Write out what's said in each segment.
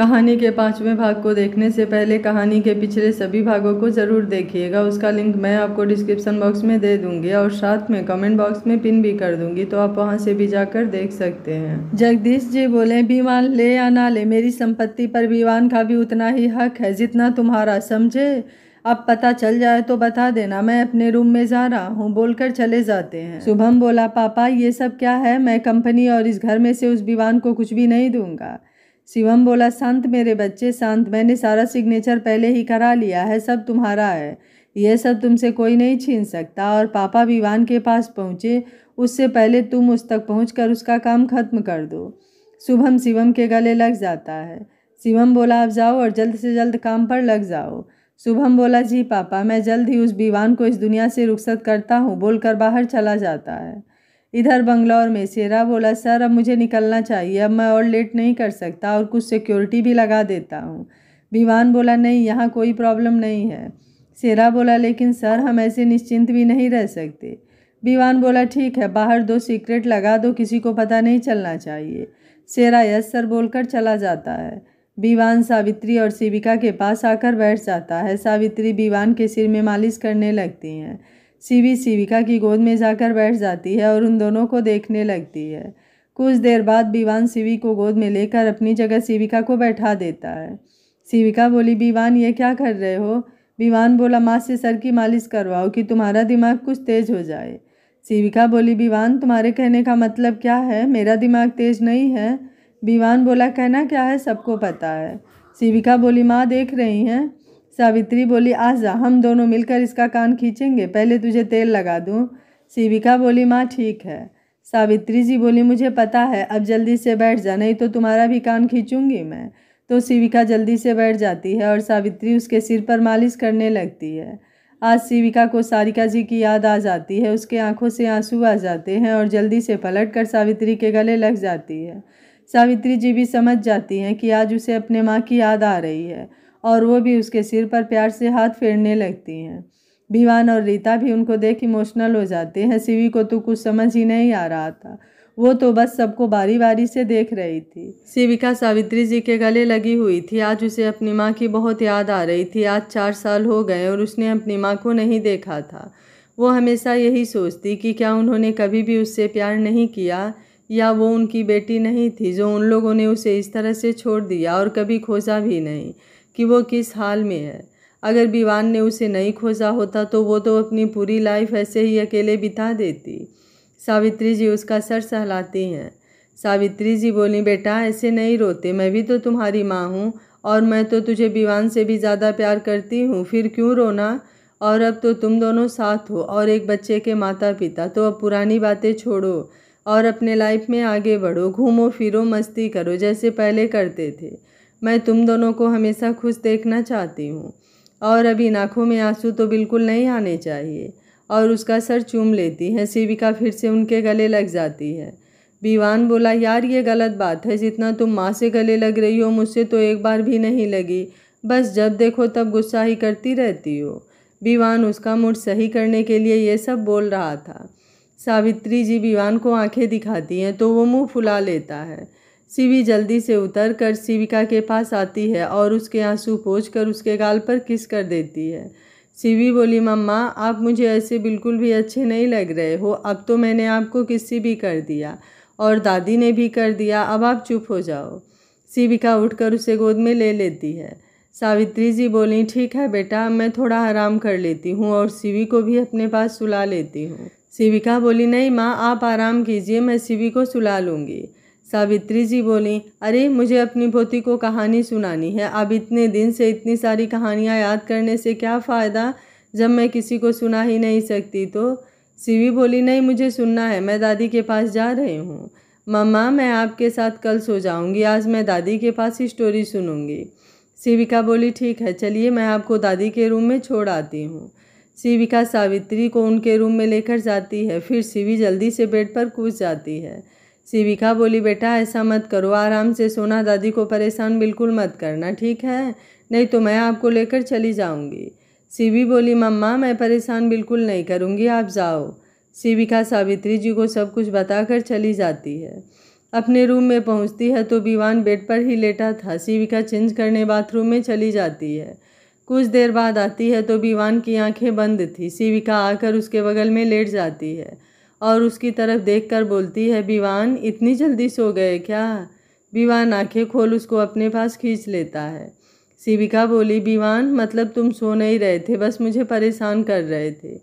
कहानी के पांचवें भाग को देखने से पहले कहानी के पिछले सभी भागों को ज़रूर देखिएगा उसका लिंक मैं आपको डिस्क्रिप्शन बॉक्स में दे दूंगी और साथ में कमेंट बॉक्स में पिन भी कर दूंगी तो आप वहाँ से भी जाकर देख सकते हैं जगदीश जी बोले बीमान ले या ना ले मेरी संपत्ति पर बीवान का भी उतना ही हक है जितना तुम्हारा समझे अब पता चल जाए तो बता देना मैं अपने रूम में जा रहा हूँ बोलकर चले जाते हैं शुभम बोला पापा ये सब क्या है मैं कंपनी और इस घर में से उस विवान को कुछ भी नहीं दूंगा शिवम बोला शांत मेरे बच्चे शांत मैंने सारा सिग्नेचर पहले ही करा लिया है सब तुम्हारा है यह सब तुमसे कोई नहीं छीन सकता और पापा विवान के पास पहुँचे उससे पहले तुम उस तक पहुँच उसका काम खत्म कर दो शुभम शिवम के गले लग जाता है शिवम बोला आप जाओ और जल्द से जल्द काम पर लग जाओ शुभम बोला जी पापा मैं जल्द ही उस विवान को इस दुनिया से रुखसत करता हूँ बोलकर बाहर चला जाता है इधर बंगलौर में शेरा बोला सर अब मुझे निकलना चाहिए अब मैं और लेट नहीं कर सकता और कुछ सिक्योरिटी भी लगा देता हूँ विमान बोला नहीं यहाँ कोई प्रॉब्लम नहीं है शेरा बोला लेकिन सर हम ऐसे निश्चिंत भी नहीं रह सकते विमान बोला ठीक है बाहर दो सीक्रेट लगा दो किसी को पता नहीं चलना चाहिए शेरा यस सर बोलकर चला जाता है विवान सावित्री और शिविका के पास आकर बैठ जाता है सावित्री विवान के सिर में मालिश करने लगती हैं सीवी सीविका की गोद में जाकर बैठ जाती है और उन दोनों को देखने लगती है कुछ देर बाद बीवान सीवी को गोद में लेकर अपनी जगह सीविका को बैठा देता है सीविका बोली बीवान ये क्या कर रहे हो बीवान बोला माँ से सर की मालिश करवाओ कि तुम्हारा दिमाग कुछ तेज़ हो जाए सीविका बोली बीवान तुम्हारे कहने का मतलब क्या है मेरा दिमाग तेज़ नहीं है बीवान बोला कहना क्या है सबको पता है सीविका बोली माँ देख रही हैं सावित्री बोली आजा हम दोनों मिलकर इसका कान खींचेंगे पहले तुझे तेल लगा दूँ शिविका बोली माँ ठीक है सावित्री जी बोली मुझे पता है अब जल्दी से बैठ जा नहीं तो तुम्हारा भी कान खींचूंगी मैं तो शिविका जल्दी से बैठ जाती है और सावित्री उसके सिर पर मालिश करने लगती है आज शिविका को सारिका जी की याद आ जाती है उसके आंखों से आंसू आ जाते हैं और जल्दी से पलट कर सावित्री के गले लग जाती है सावित्री जी भी समझ जाती हैं कि आज उसे अपने माँ की याद आ रही है और वो भी उसके सिर पर प्यार से हाथ फेरने लगती हैं भिवान और रीता भी उनको देख इमोशनल हो जाते हैं सिवी को तो कुछ समझ ही नहीं आ रहा था वो तो बस सबको बारी बारी से देख रही थी शिविका सावित्री जी के गले लगी हुई थी आज उसे अपनी माँ की बहुत याद आ रही थी आज चार साल हो गए और उसने अपनी माँ को नहीं देखा था वो हमेशा यही सोचती कि क्या उन्होंने कभी भी उससे प्यार नहीं किया या वो उनकी बेटी नहीं थी जो उन लोगों ने उसे इस तरह से छोड़ दिया और कभी खोजा भी नहीं कि वो किस हाल में है अगर विवान ने उसे नहीं खोजा होता तो वो तो अपनी पूरी लाइफ ऐसे ही अकेले बिता देती सावित्री जी उसका सर सहलाती हैं सावित्री जी बोली बेटा ऐसे नहीं रोते मैं भी तो तुम्हारी माँ हूँ और मैं तो तुझे विवान से भी ज़्यादा प्यार करती हूँ फिर क्यों रोना और अब तो तुम दोनों साथ हो और एक बच्चे के माता पिता तो अब पुरानी बातें छोड़ो और अपने लाइफ में आगे बढ़ो घूमो फिरो मस्ती करो जैसे पहले करते थे मैं तुम दोनों को हमेशा खुश देखना चाहती हूँ और अभी नाखों आँखों में आंसू तो बिल्कुल नहीं आने चाहिए और उसका सर चूम लेती है सेविका फिर से उनके गले लग जाती है विवान बोला यार ये गलत बात है जितना तुम माँ से गले लग रही हो मुझसे तो एक बार भी नहीं लगी बस जब देखो तब गुस्सा ही करती रहती हो विवान उसका मूड सही करने के लिए ये सब बोल रहा था सावित्री जी विवान को आंखें दिखाती हैं तो वो मुंह फुला लेता है सीवी जल्दी से उतर कर सीविका के पास आती है और उसके आंसू पोछ कर उसके गाल पर किस कर देती है सीवी बोली मम्मा आप मुझे ऐसे बिल्कुल भी अच्छे नहीं लग रहे हो अब तो मैंने आपको किसी भी कर दिया और दादी ने भी कर दिया अब आप चुप हो जाओ उठ उठकर उसे गोद में ले लेती है सावित्री जी बोली ठीक है बेटा मैं थोड़ा आराम कर लेती हूँ और सीवी को भी अपने पास सुला लेती हूँ सीविका बोली नहीं माँ आप आराम कीजिए मैं सीवी को सुला लूँगी सावित्री जी बोली अरे मुझे अपनी पोती को कहानी सुनानी है अब इतने दिन से इतनी सारी कहानियाँ याद करने से क्या फ़ायदा जब मैं किसी को सुना ही नहीं सकती तो सीवी बोली नहीं मुझे सुनना है मैं दादी के पास जा रही हूँ मम्मा मैं आपके साथ कल सो जाऊँगी आज मैं दादी के पास ही स्टोरी सुनूँगी शिविका बोली ठीक है चलिए मैं आपको दादी के रूम में छोड़ आती हूँ शिविका सावित्री को उनके रूम में लेकर जाती है फिर सीवी जल्दी से बेड पर कूद जाती है शिविका बोली बेटा ऐसा मत करो आराम से सोना दादी को परेशान बिल्कुल मत करना ठीक है नहीं तो मैं आपको लेकर चली जाऊंगी शिवी बोली मम्मा मैं परेशान बिल्कुल नहीं करूंगी आप जाओ शिविका सावित्री जी को सब कुछ बताकर चली जाती है अपने रूम में पहुंचती है तो विवान बेड पर ही लेटा था शिविका चेंज करने बाथरूम में चली जाती है कुछ देर बाद आती है तो विवान की आंखें बंद थी शिविका आकर उसके बगल में लेट जाती है और उसकी तरफ देखकर बोलती है विवान इतनी जल्दी सो गए क्या विवान आंखें खोल उसको अपने पास खींच लेता है शिविका बोली विवान मतलब तुम सो नहीं रहे थे बस मुझे परेशान कर रहे थे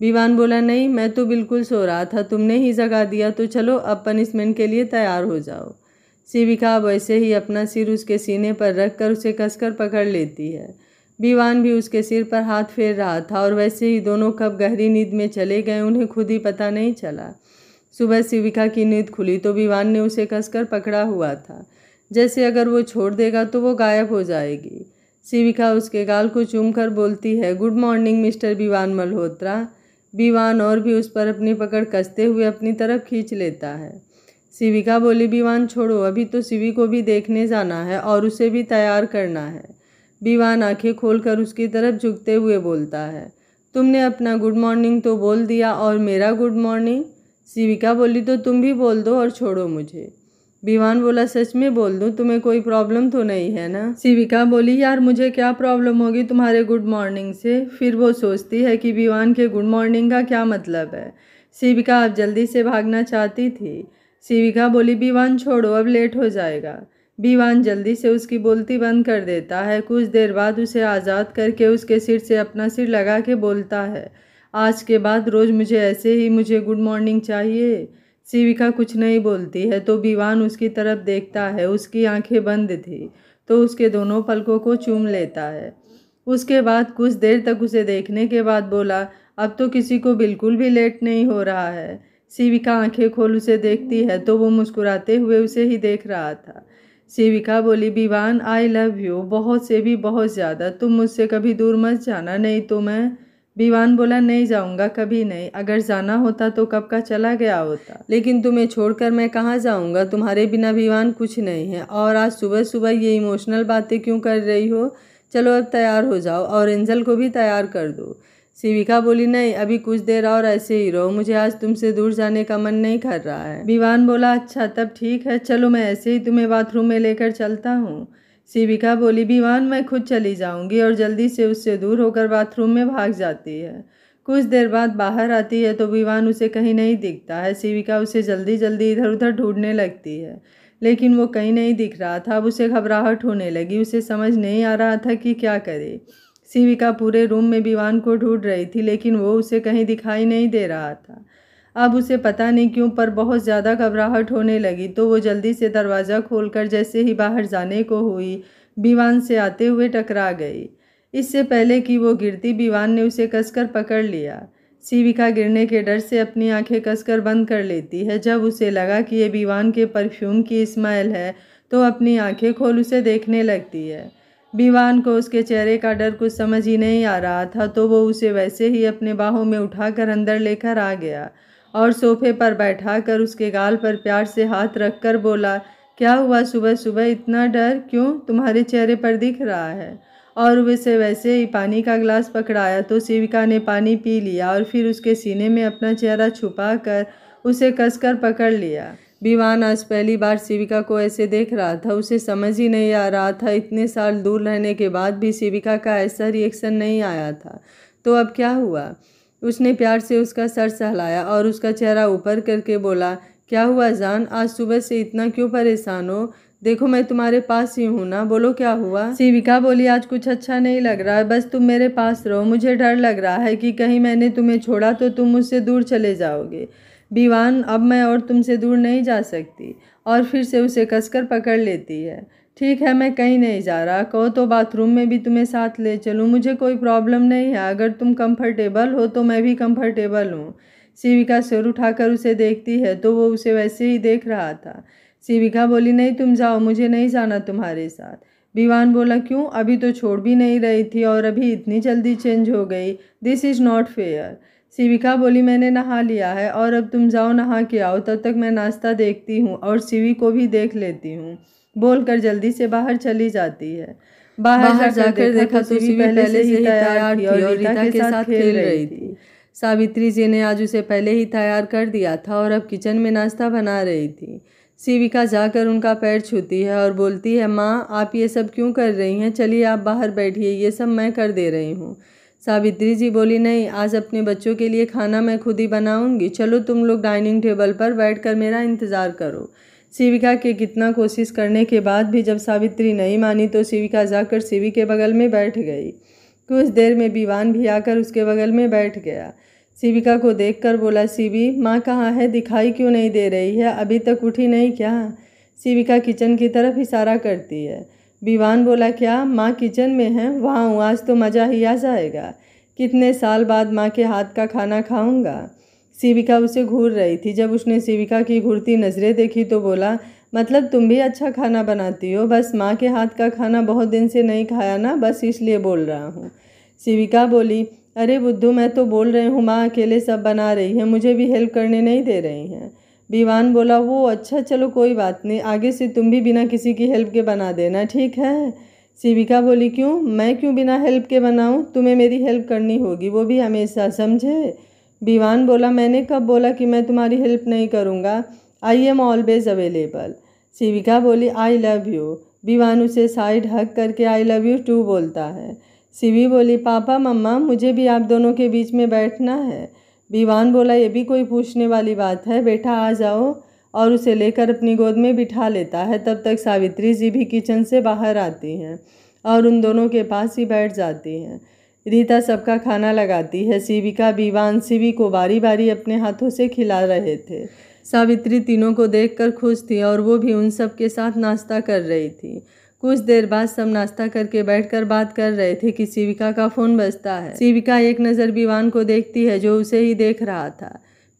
विवान बोला नहीं मैं तो बिल्कुल सो रहा था तुमने ही जगा दिया तो चलो अब पनिशमेंट के लिए तैयार हो जाओ शिविका वैसे ही अपना सिर उसके सीने पर रख कर उसे कसकर पकड़ लेती है बीवान भी उसके सिर पर हाथ फेर रहा था और वैसे ही दोनों कब गहरी नींद में चले गए उन्हें खुद ही पता नहीं चला सुबह शिविका की नींद खुली तो बीवान ने उसे कसकर पकड़ा हुआ था जैसे अगर वो छोड़ देगा तो वो गायब हो जाएगी शिविका उसके गाल को कर बोलती है गुड मॉर्निंग मिस्टर बीवान मल्होत्रा बीवान और भी उस पर अपनी पकड़ कसते हुए अपनी तरफ खींच लेता है शिविका बोली बीवान छोड़ो अभी तो शिवी को भी देखने जाना है और उसे भी तैयार करना है बीवान आंखें खोलकर उसकी तरफ झुकते हुए बोलता है तुमने अपना गुड मॉर्निंग तो बोल दिया और मेरा गुड मॉर्निंग शिविका बोली तो तुम भी बोल दो और छोड़ो मुझे विवान बोला सच में बोल दूँ तुम्हें कोई प्रॉब्लम तो नहीं है ना शिविका बोली यार मुझे क्या प्रॉब्लम होगी तुम्हारे गुड मॉर्निंग से फिर वो सोचती है कि विवान के गुड मॉर्निंग का क्या मतलब है शिविका अब जल्दी से भागना चाहती थी शिविका बोली विवान छोड़ो अब लेट हो जाएगा बीवान जल्दी से उसकी बोलती बंद कर देता है कुछ देर बाद उसे आज़ाद करके उसके सिर से अपना सिर लगा के बोलता है आज के बाद रोज़ मुझे ऐसे ही मुझे गुड मॉर्निंग चाहिए शिविका कुछ नहीं बोलती है तो बीवान उसकी तरफ देखता है उसकी आंखें बंद थी तो उसके दोनों पलकों को चूम लेता है उसके बाद कुछ देर तक उसे देखने के बाद बोला अब तो किसी को बिल्कुल भी लेट नहीं हो रहा है शिविका आंखें खोल उसे देखती है तो वो मुस्कुराते हुए उसे ही देख रहा था सेविका बोली विवान आई लव यू बहुत से भी बहुत ज़्यादा तुम मुझसे कभी दूर मत जाना नहीं तो मैं विवान बोला नहीं जाऊंगा कभी नहीं अगर जाना होता तो कब का चला गया होता लेकिन तुम्हें छोड़कर मैं कहाँ जाऊंगा तुम्हारे बिना विवान कुछ नहीं है और आज सुबह सुबह ये इमोशनल बातें क्यों कर रही हो चलो अब तैयार हो जाओ और एंजल को भी तैयार कर दो शिविका बोली नहीं अभी कुछ देर और ऐसे ही रहो मुझे आज तुमसे दूर जाने का मन नहीं कर रहा है विवान बोला अच्छा तब ठीक है चलो मैं ऐसे ही तुम्हें बाथरूम में लेकर चलता हूँ शिविका बोली विवान मैं खुद चली जाऊँगी और जल्दी से उससे दूर होकर बाथरूम में भाग जाती है कुछ देर बाद बाहर आती है तो विवान उसे कहीं नहीं दिखता है शिविका उसे जल्दी जल्दी इधर उधर ढूंढने लगती है लेकिन वो कहीं नहीं दिख रहा था अब उसे घबराहट होने लगी उसे समझ नहीं आ रहा था कि क्या करे शिविका पूरे रूम में विवान को ढूंढ रही थी लेकिन वो उसे कहीं दिखाई नहीं दे रहा था अब उसे पता नहीं क्यों पर बहुत ज़्यादा घबराहट होने लगी तो वो जल्दी से दरवाज़ा खोलकर जैसे ही बाहर जाने को हुई विवान से आते हुए टकरा गई इससे पहले कि वो गिरती विवान ने उसे कसकर पकड़ लिया शिविका गिरने के डर से अपनी आंखें कसकर बंद कर लेती है जब उसे लगा कि ये विवान के परफ्यूम की स्मेल है तो अपनी आंखें खोल उसे देखने लगती है विवान को उसके चेहरे का डर कुछ समझ ही नहीं आ रहा था तो वो उसे वैसे ही अपने बाहों में उठाकर अंदर लेकर आ गया और सोफे पर बैठाकर उसके गाल पर प्यार से हाथ रखकर बोला क्या हुआ सुबह सुबह इतना डर क्यों तुम्हारे चेहरे पर दिख रहा है और उसे वैसे ही पानी का गिलास पकड़ाया तो सेविका ने पानी पी लिया और फिर उसके सीने में अपना चेहरा छुपा कर उसे कसकर पकड़ लिया विवान आज पहली बार शिविका को ऐसे देख रहा था उसे समझ ही नहीं आ रहा था इतने साल दूर रहने के बाद भी शिविका का ऐसा रिएक्शन नहीं आया था तो अब क्या हुआ उसने प्यार से उसका सर सहलाया और उसका चेहरा ऊपर करके बोला क्या हुआ जान आज सुबह से इतना क्यों परेशान हो देखो मैं तुम्हारे पास ही हूँ ना बोलो क्या हुआ शिविका बोली आज कुछ अच्छा नहीं लग रहा है बस तुम मेरे पास रहो मुझे डर लग रहा है कि कहीं मैंने तुम्हें छोड़ा तो तुम मुझसे दूर चले जाओगे बीवान अब मैं और तुमसे दूर नहीं जा सकती और फिर से उसे कसकर पकड़ लेती है ठीक है मैं कहीं नहीं जा रहा कहो तो बाथरूम में भी तुम्हें साथ ले चलूँ मुझे कोई प्रॉब्लम नहीं है अगर तुम कंफर्टेबल हो तो मैं भी कंफर्टेबल हूँ शिविका सिर उठाकर उसे देखती है तो वो उसे वैसे ही देख रहा था शिविका बोली नहीं तुम जाओ मुझे नहीं जाना तुम्हारे साथ विवान बोला क्यों अभी तो छोड़ भी नहीं रही थी और अभी इतनी जल्दी चेंज हो गई this is not fair Shivika बोली मैंने नहा लिया है और अब तुम जाओ नहा के आओ तब तक मैं नाश्ता देखती हूँ और शिवी को भी देख लेती हूँ बोलकर जल्दी से बाहर चली जाती है बाहर, बाहर जाकर देखा, देखा तो शिवी तो पहले, पहले से ही तैयार थी और रीता के साथ खेल रही थी सावित्री जी ने आज उसे पहले ही तैयार कर दिया था और अब किचन में नाश्ता बना रही थी शिविका जाकर उनका पैर छूती है और बोलती है माँ आप ये सब क्यों कर रही हैं चलिए आप बाहर बैठिए ये सब मैं कर दे रही हूँ सावित्री जी बोली नहीं आज अपने बच्चों के लिए खाना मैं खुद ही बनाऊंगी चलो तुम लोग डाइनिंग टेबल पर बैठकर मेरा इंतज़ार करो शिविका के कितना कोशिश करने के बाद भी जब सावित्री नहीं मानी तो शिविका जाकर शिवी के बगल में बैठ गई कुछ देर में बीवान भी आकर उसके बगल में बैठ गया शिविका को देख बोला शिवी माँ कहाँ है दिखाई क्यों नहीं दे रही है अभी तक उठी नहीं क्या शिविका किचन की तरफ इशारा करती है विवान बोला क्या माँ किचन में है वहाँ हूँ आज तो मज़ा ही आ जाएगा कितने साल बाद माँ के हाथ का खाना खाऊंगा शिविका उसे घूर रही थी जब उसने सीविका की घूरती नज़रें देखी तो बोला मतलब तुम भी अच्छा खाना बनाती हो बस माँ के हाथ का खाना बहुत दिन से नहीं खाया ना बस इसलिए बोल रहा हूँ शिविका बोली अरे बुद्धू मैं तो बोल रही हूँ माँ अकेले सब बना रही है मुझे भी हेल्प करने नहीं दे रही हैं दीवान बोला वो अच्छा चलो कोई बात नहीं आगे से तुम भी बिना किसी की हेल्प के बना देना ठीक है शिविका बोली क्यों मैं क्यों बिना हेल्प के बनाऊँ तुम्हें मेरी हेल्प करनी होगी वो भी हमेशा समझे दीवान बोला मैंने कब बोला कि मैं तुम्हारी हेल्प नहीं करूँगा I am always available Shivika बोली आई लव यू दीवान उसे साइड हक करके आई लव यू टू बोलता है शिवी बोली पापा मम्मा मुझे भी आप दोनों के बीच में बैठना है दीवान बोला ये भी कोई पूछने वाली बात है बेटा आ जाओ और उसे लेकर अपनी गोद में बिठा लेता है तब तक सावित्री जी भी किचन से बाहर आती हैं और उन दोनों के पास ही बैठ जाती हैं रीता सबका खाना लगाती है सीविका बीवान सीवी को बारी बारी अपने हाथों से खिला रहे थे सावित्री तीनों को देखकर खुश थी और वो भी उन सब के साथ नाश्ता कर रही थी कुछ देर बाद सब नाश्ता करके बैठकर बात कर रहे थे कि शिविका का फ़ोन बजता है शिविका एक नज़र विवान को देखती है जो उसे ही देख रहा था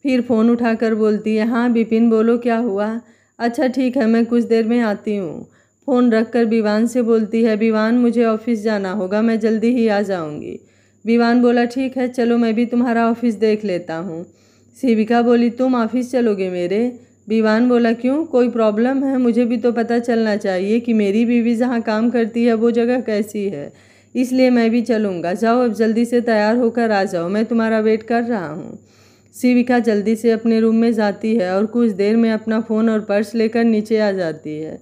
फिर फ़ोन उठाकर बोलती है हाँ बिपिन बोलो क्या हुआ अच्छा ठीक है मैं कुछ देर में आती हूँ फ़ोन रख कर विवान से बोलती है विवान मुझे ऑफिस जाना होगा मैं जल्दी ही आ जाऊँगी विवान बोला ठीक है चलो मैं भी तुम्हारा ऑफिस देख लेता हूँ शिविका बोली तुम ऑफिस चलोगे मेरे बीवान बोला क्यों कोई प्रॉब्लम है मुझे भी तो पता चलना चाहिए कि मेरी बीवी जहाँ काम करती है वो जगह कैसी है इसलिए मैं भी चलूँगा जाओ अब जल्दी से तैयार होकर आ जाओ मैं तुम्हारा वेट कर रहा हूँ शिविका जल्दी से अपने रूम में जाती है और कुछ देर में अपना फ़ोन और पर्स लेकर नीचे आ जाती है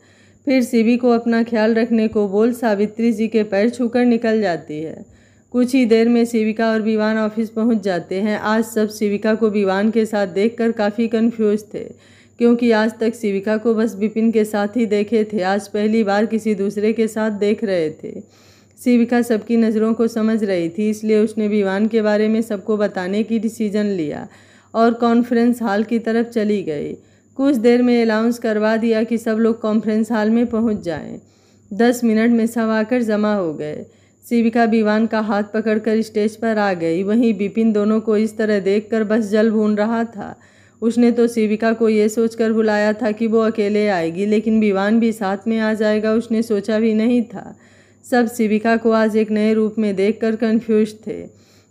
फिर शिवी को अपना ख्याल रखने को बोल सावित्री जी के पैर छूकर निकल जाती है कुछ ही देर में शिविका और विवान ऑफिस पहुंच जाते हैं आज सब शिविका को विवान के साथ देखकर काफ़ी कंफ्यूज थे क्योंकि आज तक शिविका को बस विपिन के साथ ही देखे थे आज पहली बार किसी दूसरे के साथ देख रहे थे शिविका सबकी नज़रों को समझ रही थी इसलिए उसने विवान के बारे में सबको बताने की डिसीजन लिया और कॉन्फ्रेंस हॉल की तरफ चली गई कुछ देर में अनाउंस करवा दिया कि सब लोग कॉन्फ्रेंस हॉल में पहुंच जाएं। दस मिनट में सब आकर जमा हो गए शिविका विवान का हाथ पकड़कर स्टेज पर आ गई वहीं बिपिन दोनों को इस तरह देखकर बस जल भून रहा था उसने तो सेविका को यह सोचकर बुलाया था कि वो अकेले आएगी लेकिन विवान भी साथ में आ जाएगा उसने सोचा भी नहीं था सब सेविका को आज एक नए रूप में देखकर कंफ्यूज थे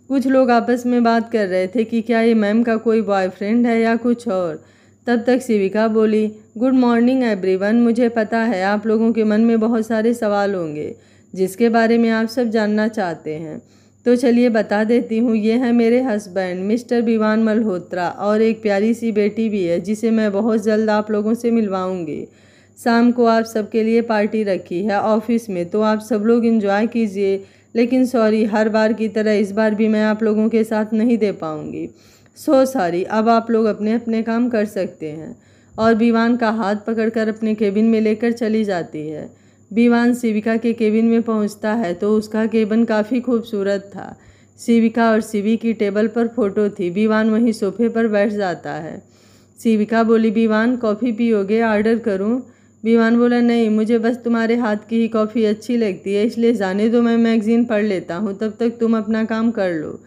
कुछ लोग आपस में बात कर रहे थे कि क्या ये मैम का कोई बॉयफ्रेंड है या कुछ और तब तक सेविका बोली गुड मॉर्निंग एवरीवन मुझे पता है आप लोगों के मन में बहुत सारे सवाल होंगे जिसके बारे में आप सब जानना चाहते हैं तो चलिए बता देती हूँ ये है मेरे हस्बैंड मिस्टर विवान मल्होत्रा और एक प्यारी सी बेटी भी है जिसे मैं बहुत जल्द आप लोगों से मिलवाऊँगी शाम को आप सबके लिए पार्टी रखी है ऑफिस में तो आप सब लोग इन्जॉय कीजिए लेकिन सॉरी हर बार की तरह इस बार भी मैं आप लोगों के साथ नहीं दे पाऊँगी सो सॉरी अब आप लोग अपने अपने काम कर सकते हैं और विवान का हाथ पकड़कर अपने केबिन में लेकर चली जाती है विमान शिविका के केबिन में पहुंचता है तो उसका केबिन काफ़ी खूबसूरत था शिविका और शिवी की टेबल पर फोटो थी विवान वहीं सोफे पर बैठ जाता है शिविका बोली विवान कॉफ़ी पियोगे ऑर्डर करूं विवान बोला नहीं मुझे बस तुम्हारे हाथ की ही कॉफ़ी अच्छी लगती है इसलिए जाने दो मैं मैगज़ीन पढ़ लेता हूँ तब तक तुम अपना काम कर लो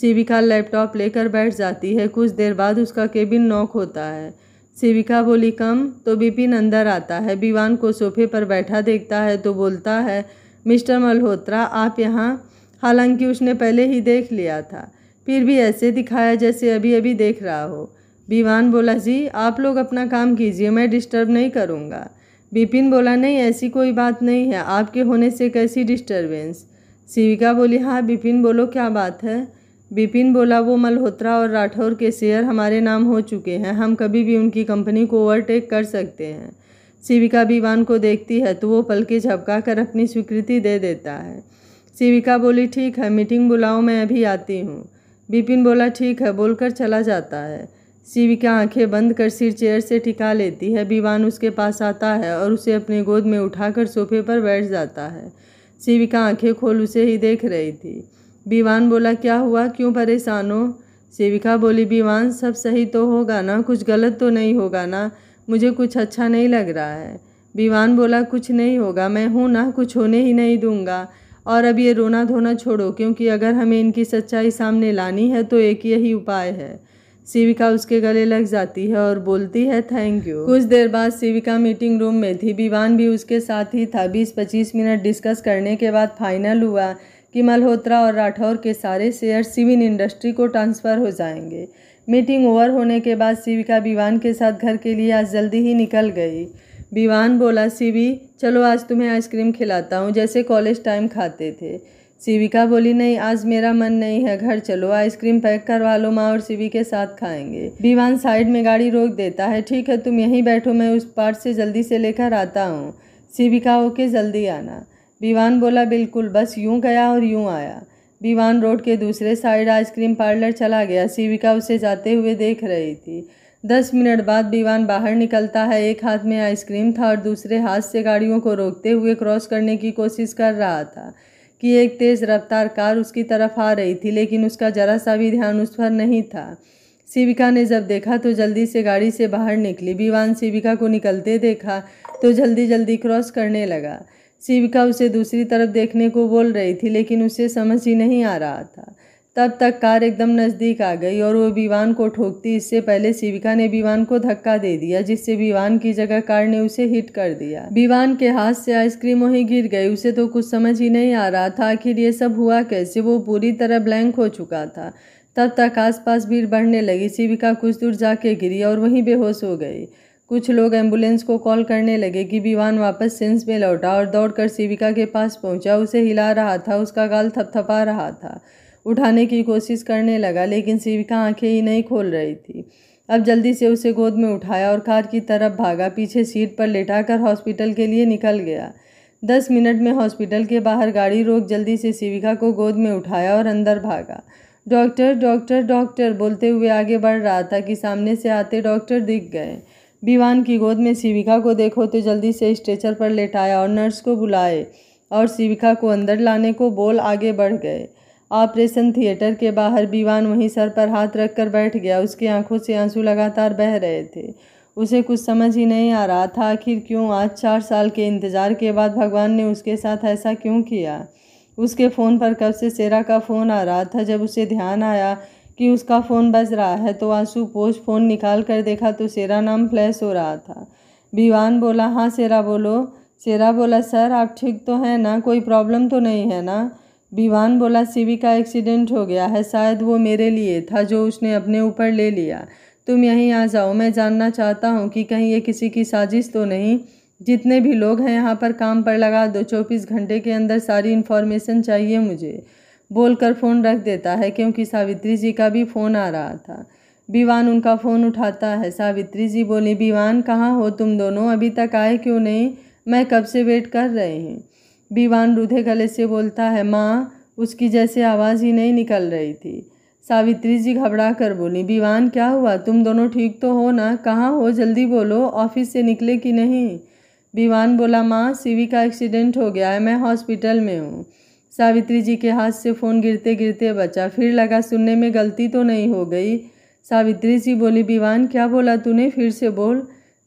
शिविका लैपटॉप लेकर बैठ जाती है कुछ देर बाद उसका केबिन नॉक होता है सेविका बोली कम तो बिपिन अंदर आता है बीवान को सोफे पर बैठा देखता है तो बोलता है मिस्टर मल्होत्रा आप यहाँ हालांकि उसने पहले ही देख लिया था फिर भी ऐसे दिखाया जैसे अभी अभी देख रहा हो बीवान बोला जी आप लोग अपना काम कीजिए मैं डिस्टर्ब नहीं करूँगा बिपिन बोला नहीं ऐसी कोई बात नहीं है आपके होने से कैसी डिस्टर्बेंस शिविका बोली हाँ बिपिन बोलो क्या बात है बिपिन बोला वो मल्होत्रा और राठौर के शेयर हमारे नाम हो चुके हैं हम कभी भी उनकी कंपनी को ओवरटेक कर सकते हैं शिविका विवान को देखती है तो वो पलके झपका कर अपनी स्वीकृति दे देता है शिविका बोली ठीक है मीटिंग बुलाओ मैं अभी आती हूँ बिपिन बोला ठीक है बोलकर चला जाता है शिविका आंखें बंद कर सिर चेयर से टिका लेती है विवान उसके पास आता है और उसे अपने गोद में उठाकर सोफे पर बैठ जाता है शिविका आंखें खोल उसे ही देख रही थी बीवान बोला क्या हुआ क्यों परेशान हो सेविका बोली बीवान सब सही तो होगा ना कुछ गलत तो नहीं होगा ना मुझे कुछ अच्छा नहीं लग रहा है बीवान बोला कुछ नहीं होगा मैं हूँ ना कुछ होने ही नहीं दूंगा और अब ये रोना धोना छोड़ो क्योंकि अगर हमें इनकी सच्चाई सामने लानी है तो एक यही उपाय है शिविका उसके गले लग जाती है और बोलती है थैंक यू कुछ देर बाद शिविका मीटिंग रूम में थी विवान भी उसके साथ ही था बीस पच्चीस मिनट डिस्कस करने के बाद फाइनल हुआ कि मल्होत्रा और राठौर के सारे शेयर सिविन इंडस्ट्री को ट्रांसफ़र हो जाएंगे मीटिंग ओवर होने के बाद शिविका विवान के साथ घर के लिए आज जल्दी ही निकल गई विवान बोला सीवी चलो आज तुम्हें आइसक्रीम खिलाता हूँ जैसे कॉलेज टाइम खाते थे शिविका बोली नहीं आज मेरा मन नहीं है घर चलो आइसक्रीम पैक करवा लो माँ और सीवी के साथ खाएंगे विवान साइड में गाड़ी रोक देता है ठीक है तुम यहीं बैठो मैं उस पार्ट से जल्दी से लेकर आता हूँ शिविका ओके जल्दी आना बीवान बोला बिल्कुल बस यूं गया और यूं आया बीवान रोड के दूसरे साइड आइसक्रीम पार्लर चला गया शिविका उसे जाते हुए देख रही थी दस मिनट बाद बीवान बाहर निकलता है एक हाथ में आइसक्रीम था और दूसरे हाथ से गाड़ियों को रोकते हुए क्रॉस करने की कोशिश कर रहा था कि एक तेज़ रफ्तार कार उसकी तरफ आ रही थी लेकिन उसका ज़रा सा भी ध्यान उस पर नहीं था शिविका ने जब देखा तो जल्दी से गाड़ी से बाहर निकली बीवान सीविका को निकलते देखा तो जल्दी जल्दी क्रॉस करने लगा शिविका उसे दूसरी तरफ देखने को बोल रही थी लेकिन उसे समझ ही नहीं आ रहा था तब तक कार एकदम नज़दीक आ गई और वो विवान को ठोकती इससे पहले शिविका ने विवान को धक्का दे दिया जिससे विवान की जगह कार ने उसे हिट कर दिया विवान के हाथ से आइसक्रीम वहीं गिर गई उसे तो कुछ समझ ही नहीं आ रहा था आखिर ये सब हुआ कैसे वो पूरी तरह ब्लैंक हो चुका था तब तक आसपास भीड़ बढ़ने लगी शिविका कुछ दूर जाके गिरी और वहीं बेहोश हो गई कुछ लोग एम्बुलेंस को कॉल करने लगे कि विवान वापस सेंस में लौटा और दौड़कर सेविका के पास पहुंचा उसे हिला रहा था उसका गाल थपथपा रहा था उठाने की कोशिश करने लगा लेकिन सेविका आंखें ही नहीं खोल रही थी अब जल्दी से उसे गोद में उठाया और कार की तरफ भागा पीछे सीट पर लेटाकर हॉस्पिटल के लिए निकल गया दस मिनट में हॉस्पिटल के बाहर गाड़ी रोक जल्दी से सेविका को गोद में उठाया और अंदर भागा डॉक्टर डॉक्टर डॉक्टर बोलते हुए आगे बढ़ रहा था कि सामने से आते डॉक्टर दिख गए दीवान की गोद में शिविका को देखो तो जल्दी से स्ट्रेचर पर लेटाया और नर्स को बुलाए और शिविका को अंदर लाने को बोल आगे बढ़ गए ऑपरेशन थिएटर के बाहर बीवान वहीं सर पर हाथ रखकर बैठ गया उसकी आंखों से आंसू लगातार बह रहे थे उसे कुछ समझ ही नहीं आ रहा था आखिर क्यों आज चार साल के इंतज़ार के बाद भगवान ने उसके साथ ऐसा क्यों किया उसके फ़ोन पर कब से सेरा का फ़ोन आ रहा था जब उसे ध्यान आया कि उसका फ़ोन बज रहा है तो आंसू पोष फ़ोन निकाल कर देखा तो सेरा नाम फ्लैश हो रहा था विवान बोला हाँ सेरा बोलो सेरा बोला सर आप ठीक तो हैं ना कोई प्रॉब्लम तो नहीं है ना विवान बोला सीवी का एक्सीडेंट हो गया है शायद वो मेरे लिए था जो उसने अपने ऊपर ले लिया तुम यहीं आ जाओ मैं जानना चाहता हूँ कि कहीं ये किसी की साजिश तो नहीं जितने भी लोग हैं यहाँ पर काम पर लगा दो चौबीस घंटे के अंदर सारी इन्फॉर्मेशन चाहिए मुझे बोलकर फ़ोन रख देता है क्योंकि सावित्री जी का भी फ़ोन आ रहा था बीवान उनका फ़ोन उठाता है सावित्री जी बोली बीवान कहाँ हो तुम दोनों अभी तक आए क्यों नहीं मैं कब से वेट कर रहे हैं बीवान रूधे गले से बोलता है माँ उसकी जैसे आवाज़ ही नहीं निकल रही थी सावित्री जी घबरा कर बोली बीवान क्या हुआ तुम दोनों ठीक तो हो ना कहाँ हो जल्दी बोलो ऑफिस से निकले कि नहीं बीवान बोला माँ सीवी का एक्सीडेंट हो गया है मैं हॉस्पिटल में हूँ सावित्री जी के हाथ से फ़ोन गिरते गिरते बचा फिर लगा सुनने में गलती तो नहीं हो गई सावित्री जी बोली विवान क्या बोला तूने फिर से बोल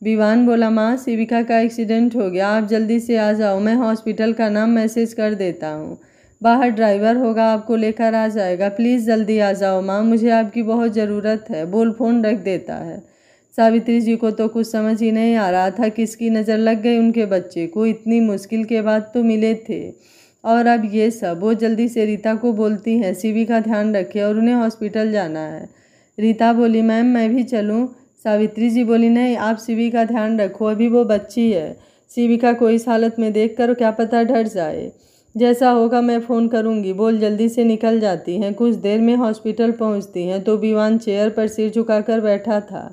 विवान बोला माँ शिविका का एक्सीडेंट हो गया आप जल्दी से आ जाओ मैं हॉस्पिटल का नाम मैसेज कर देता हूँ बाहर ड्राइवर होगा आपको लेकर आ जाएगा प्लीज़ जल्दी आ जाओ माँ मुझे आपकी बहुत ज़रूरत है बोल फ़ोन रख देता है सावित्री जी को तो कुछ समझ ही नहीं आ रहा था किसकी नज़र लग गई उनके बच्चे को इतनी मुश्किल के बाद तो मिले थे और अब ये सब वो जल्दी से रीता को बोलती हैं सीवी का ध्यान रखे और उन्हें हॉस्पिटल जाना है रीता बोली मैम मैं भी चलूँ सावित्री जी बोली नहीं आप सीवी का ध्यान रखो अभी वो बच्ची है सीवी का कोई इस हालत में देख कर क्या पता डर जाए जैसा होगा मैं फ़ोन करूँगी बोल जल्दी से निकल जाती हैं कुछ देर में हॉस्पिटल पहुँचती हैं तो विवान चेयर पर सिर झुकाकर बैठा था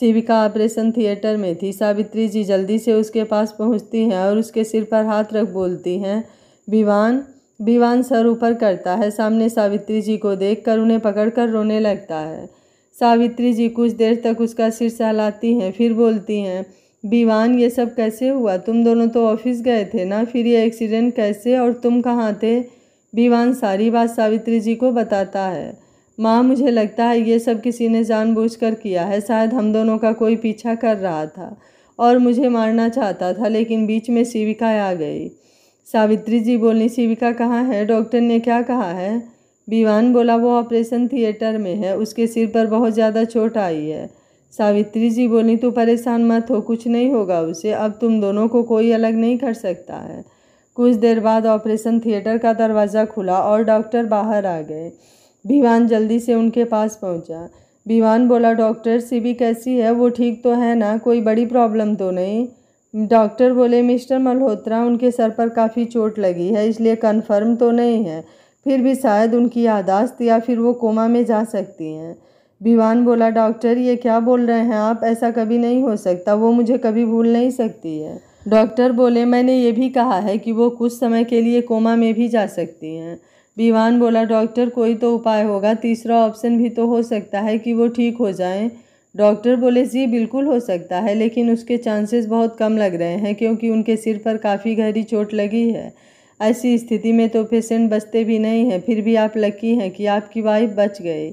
सीविका ऑपरेशन थिएटर में थी सावित्री जी जल्दी से उसके पास पहुंचती हैं और उसके सिर पर हाथ रख बोलती हैं विवान विवान सर ऊपर करता है सामने सावित्री जी को देखकर उन्हें पकड़कर रोने लगता है सावित्री जी कुछ देर तक उसका सिर सहलाती हैं फिर बोलती हैं विवान ये सब कैसे हुआ तुम दोनों तो ऑफिस गए थे ना फिर ये एक्सीडेंट कैसे और तुम कहाँ थे विवान सारी बात सावित्री जी को बताता है माँ मुझे लगता है ये सब किसी ने जानबूझकर किया है शायद हम दोनों का कोई पीछा कर रहा था और मुझे मारना चाहता था लेकिन बीच में शिविका आ गई सावित्री जी बोली शिविका कहाँ है डॉक्टर ने क्या कहा है बीवान बोला वो ऑपरेशन थिएटर में है उसके सिर पर बहुत ज़्यादा चोट आई है सावित्री जी बोली तू परेशान मत हो कुछ नहीं होगा उसे अब तुम दोनों को कोई अलग नहीं कर सकता है कुछ देर बाद ऑपरेशन थिएटर का दरवाज़ा खुला और डॉक्टर बाहर आ गए बीवान जल्दी से उनके पास पहुंचा। बीवान बोला डॉक्टर सीबी कैसी है वो ठीक तो है ना कोई बड़ी प्रॉब्लम तो नहीं डॉक्टर बोले मिस्टर मल्होत्रा उनके सर पर काफ़ी चोट लगी है इसलिए कन्फर्म तो नहीं है फिर भी शायद उनकी यादाश्त या फिर वो कोमा में जा सकती हैं विवान बोला डॉक्टर ये क्या बोल रहे हैं आप ऐसा कभी नहीं हो सकता वो मुझे कभी भूल नहीं सकती है डॉक्टर बोले मैंने ये भी कहा है कि वो कुछ समय के लिए कोमा में भी जा सकती हैं विवान बोला डॉक्टर कोई तो उपाय होगा तीसरा ऑप्शन भी तो हो सकता है कि वो ठीक हो जाएं डॉक्टर बोले जी बिल्कुल हो सकता है लेकिन उसके चांसेस बहुत कम लग रहे हैं क्योंकि उनके सिर पर काफ़ी गहरी चोट लगी है ऐसी स्थिति में तो पेशेंट बचते भी नहीं हैं फिर भी आप लकी हैं कि आपकी वाइफ बच गई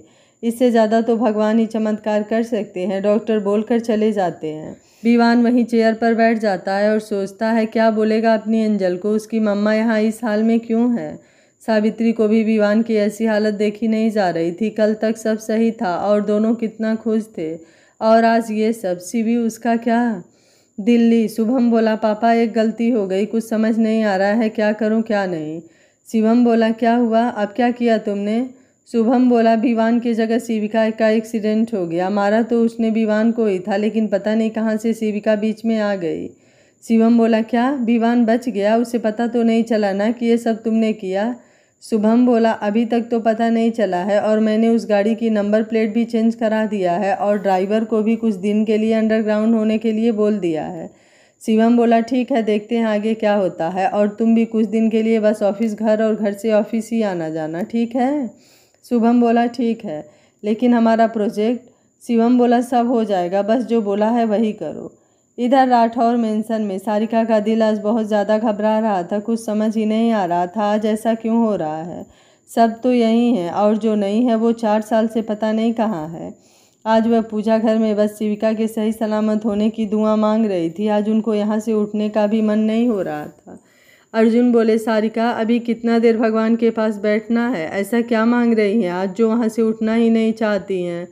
इससे ज़्यादा तो भगवान ही चमत्कार कर सकते हैं डॉक्टर बोलकर चले जाते हैं विवान वहीं चेयर पर बैठ जाता है और सोचता है क्या बोलेगा अपनी अंजल को उसकी मम्मा यहाँ इस हाल में क्यों है सावित्री को भी विवान की ऐसी हालत देखी नहीं जा रही थी कल तक सब सही था और दोनों कितना खुश थे और आज ये सब सीवी उसका क्या दिल्ली शुभम बोला पापा एक गलती हो गई कुछ समझ नहीं आ रहा है क्या करूं क्या नहीं शिवम बोला क्या हुआ अब क्या किया तुमने शुभम बोला विवान की जगह शिविका का एक्सीडेंट हो गया मारा तो उसने विवान को ही था लेकिन पता नहीं कहाँ से शिविका बीच में आ गई शिवम बोला क्या विवान बच गया उसे पता तो नहीं चला ना कि ये सब तुमने किया शुभम बोला अभी तक तो पता नहीं चला है और मैंने उस गाड़ी की नंबर प्लेट भी चेंज करा दिया है और ड्राइवर को भी कुछ दिन के लिए अंडरग्राउंड होने के लिए बोल दिया है शिवम बोला ठीक है देखते हैं आगे क्या होता है और तुम भी कुछ दिन के लिए बस ऑफिस घर और घर से ऑफिस ही आना जाना ठीक है शुभम बोला ठीक है लेकिन हमारा प्रोजेक्ट शिवम बोला सब हो जाएगा बस जो बोला है वही करो इधर राठौर मेंशन में सारिका का दिल आज बहुत ज़्यादा घबरा रहा था कुछ समझ ही नहीं आ रहा था आज ऐसा क्यों हो रहा है सब तो यही है और जो नहीं है वो चार साल से पता नहीं कहाँ है आज वह पूजा घर में बस शिविका के सही सलामत होने की दुआ मांग रही थी आज उनको यहाँ से उठने का भी मन नहीं हो रहा था अर्जुन बोले सारिका अभी कितना देर भगवान के पास बैठना है ऐसा क्या मांग रही हैं आज जो वहाँ से उठना ही नहीं चाहती हैं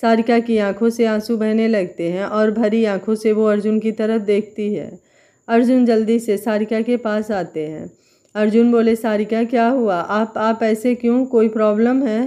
सारिका की आंखों से आंसू बहने लगते हैं और भरी आंखों से वो अर्जुन की तरफ देखती है अर्जुन जल्दी से सारिका के पास आते हैं अर्जुन बोले सारिका क्या हुआ आप आप ऐसे क्यों कोई प्रॉब्लम है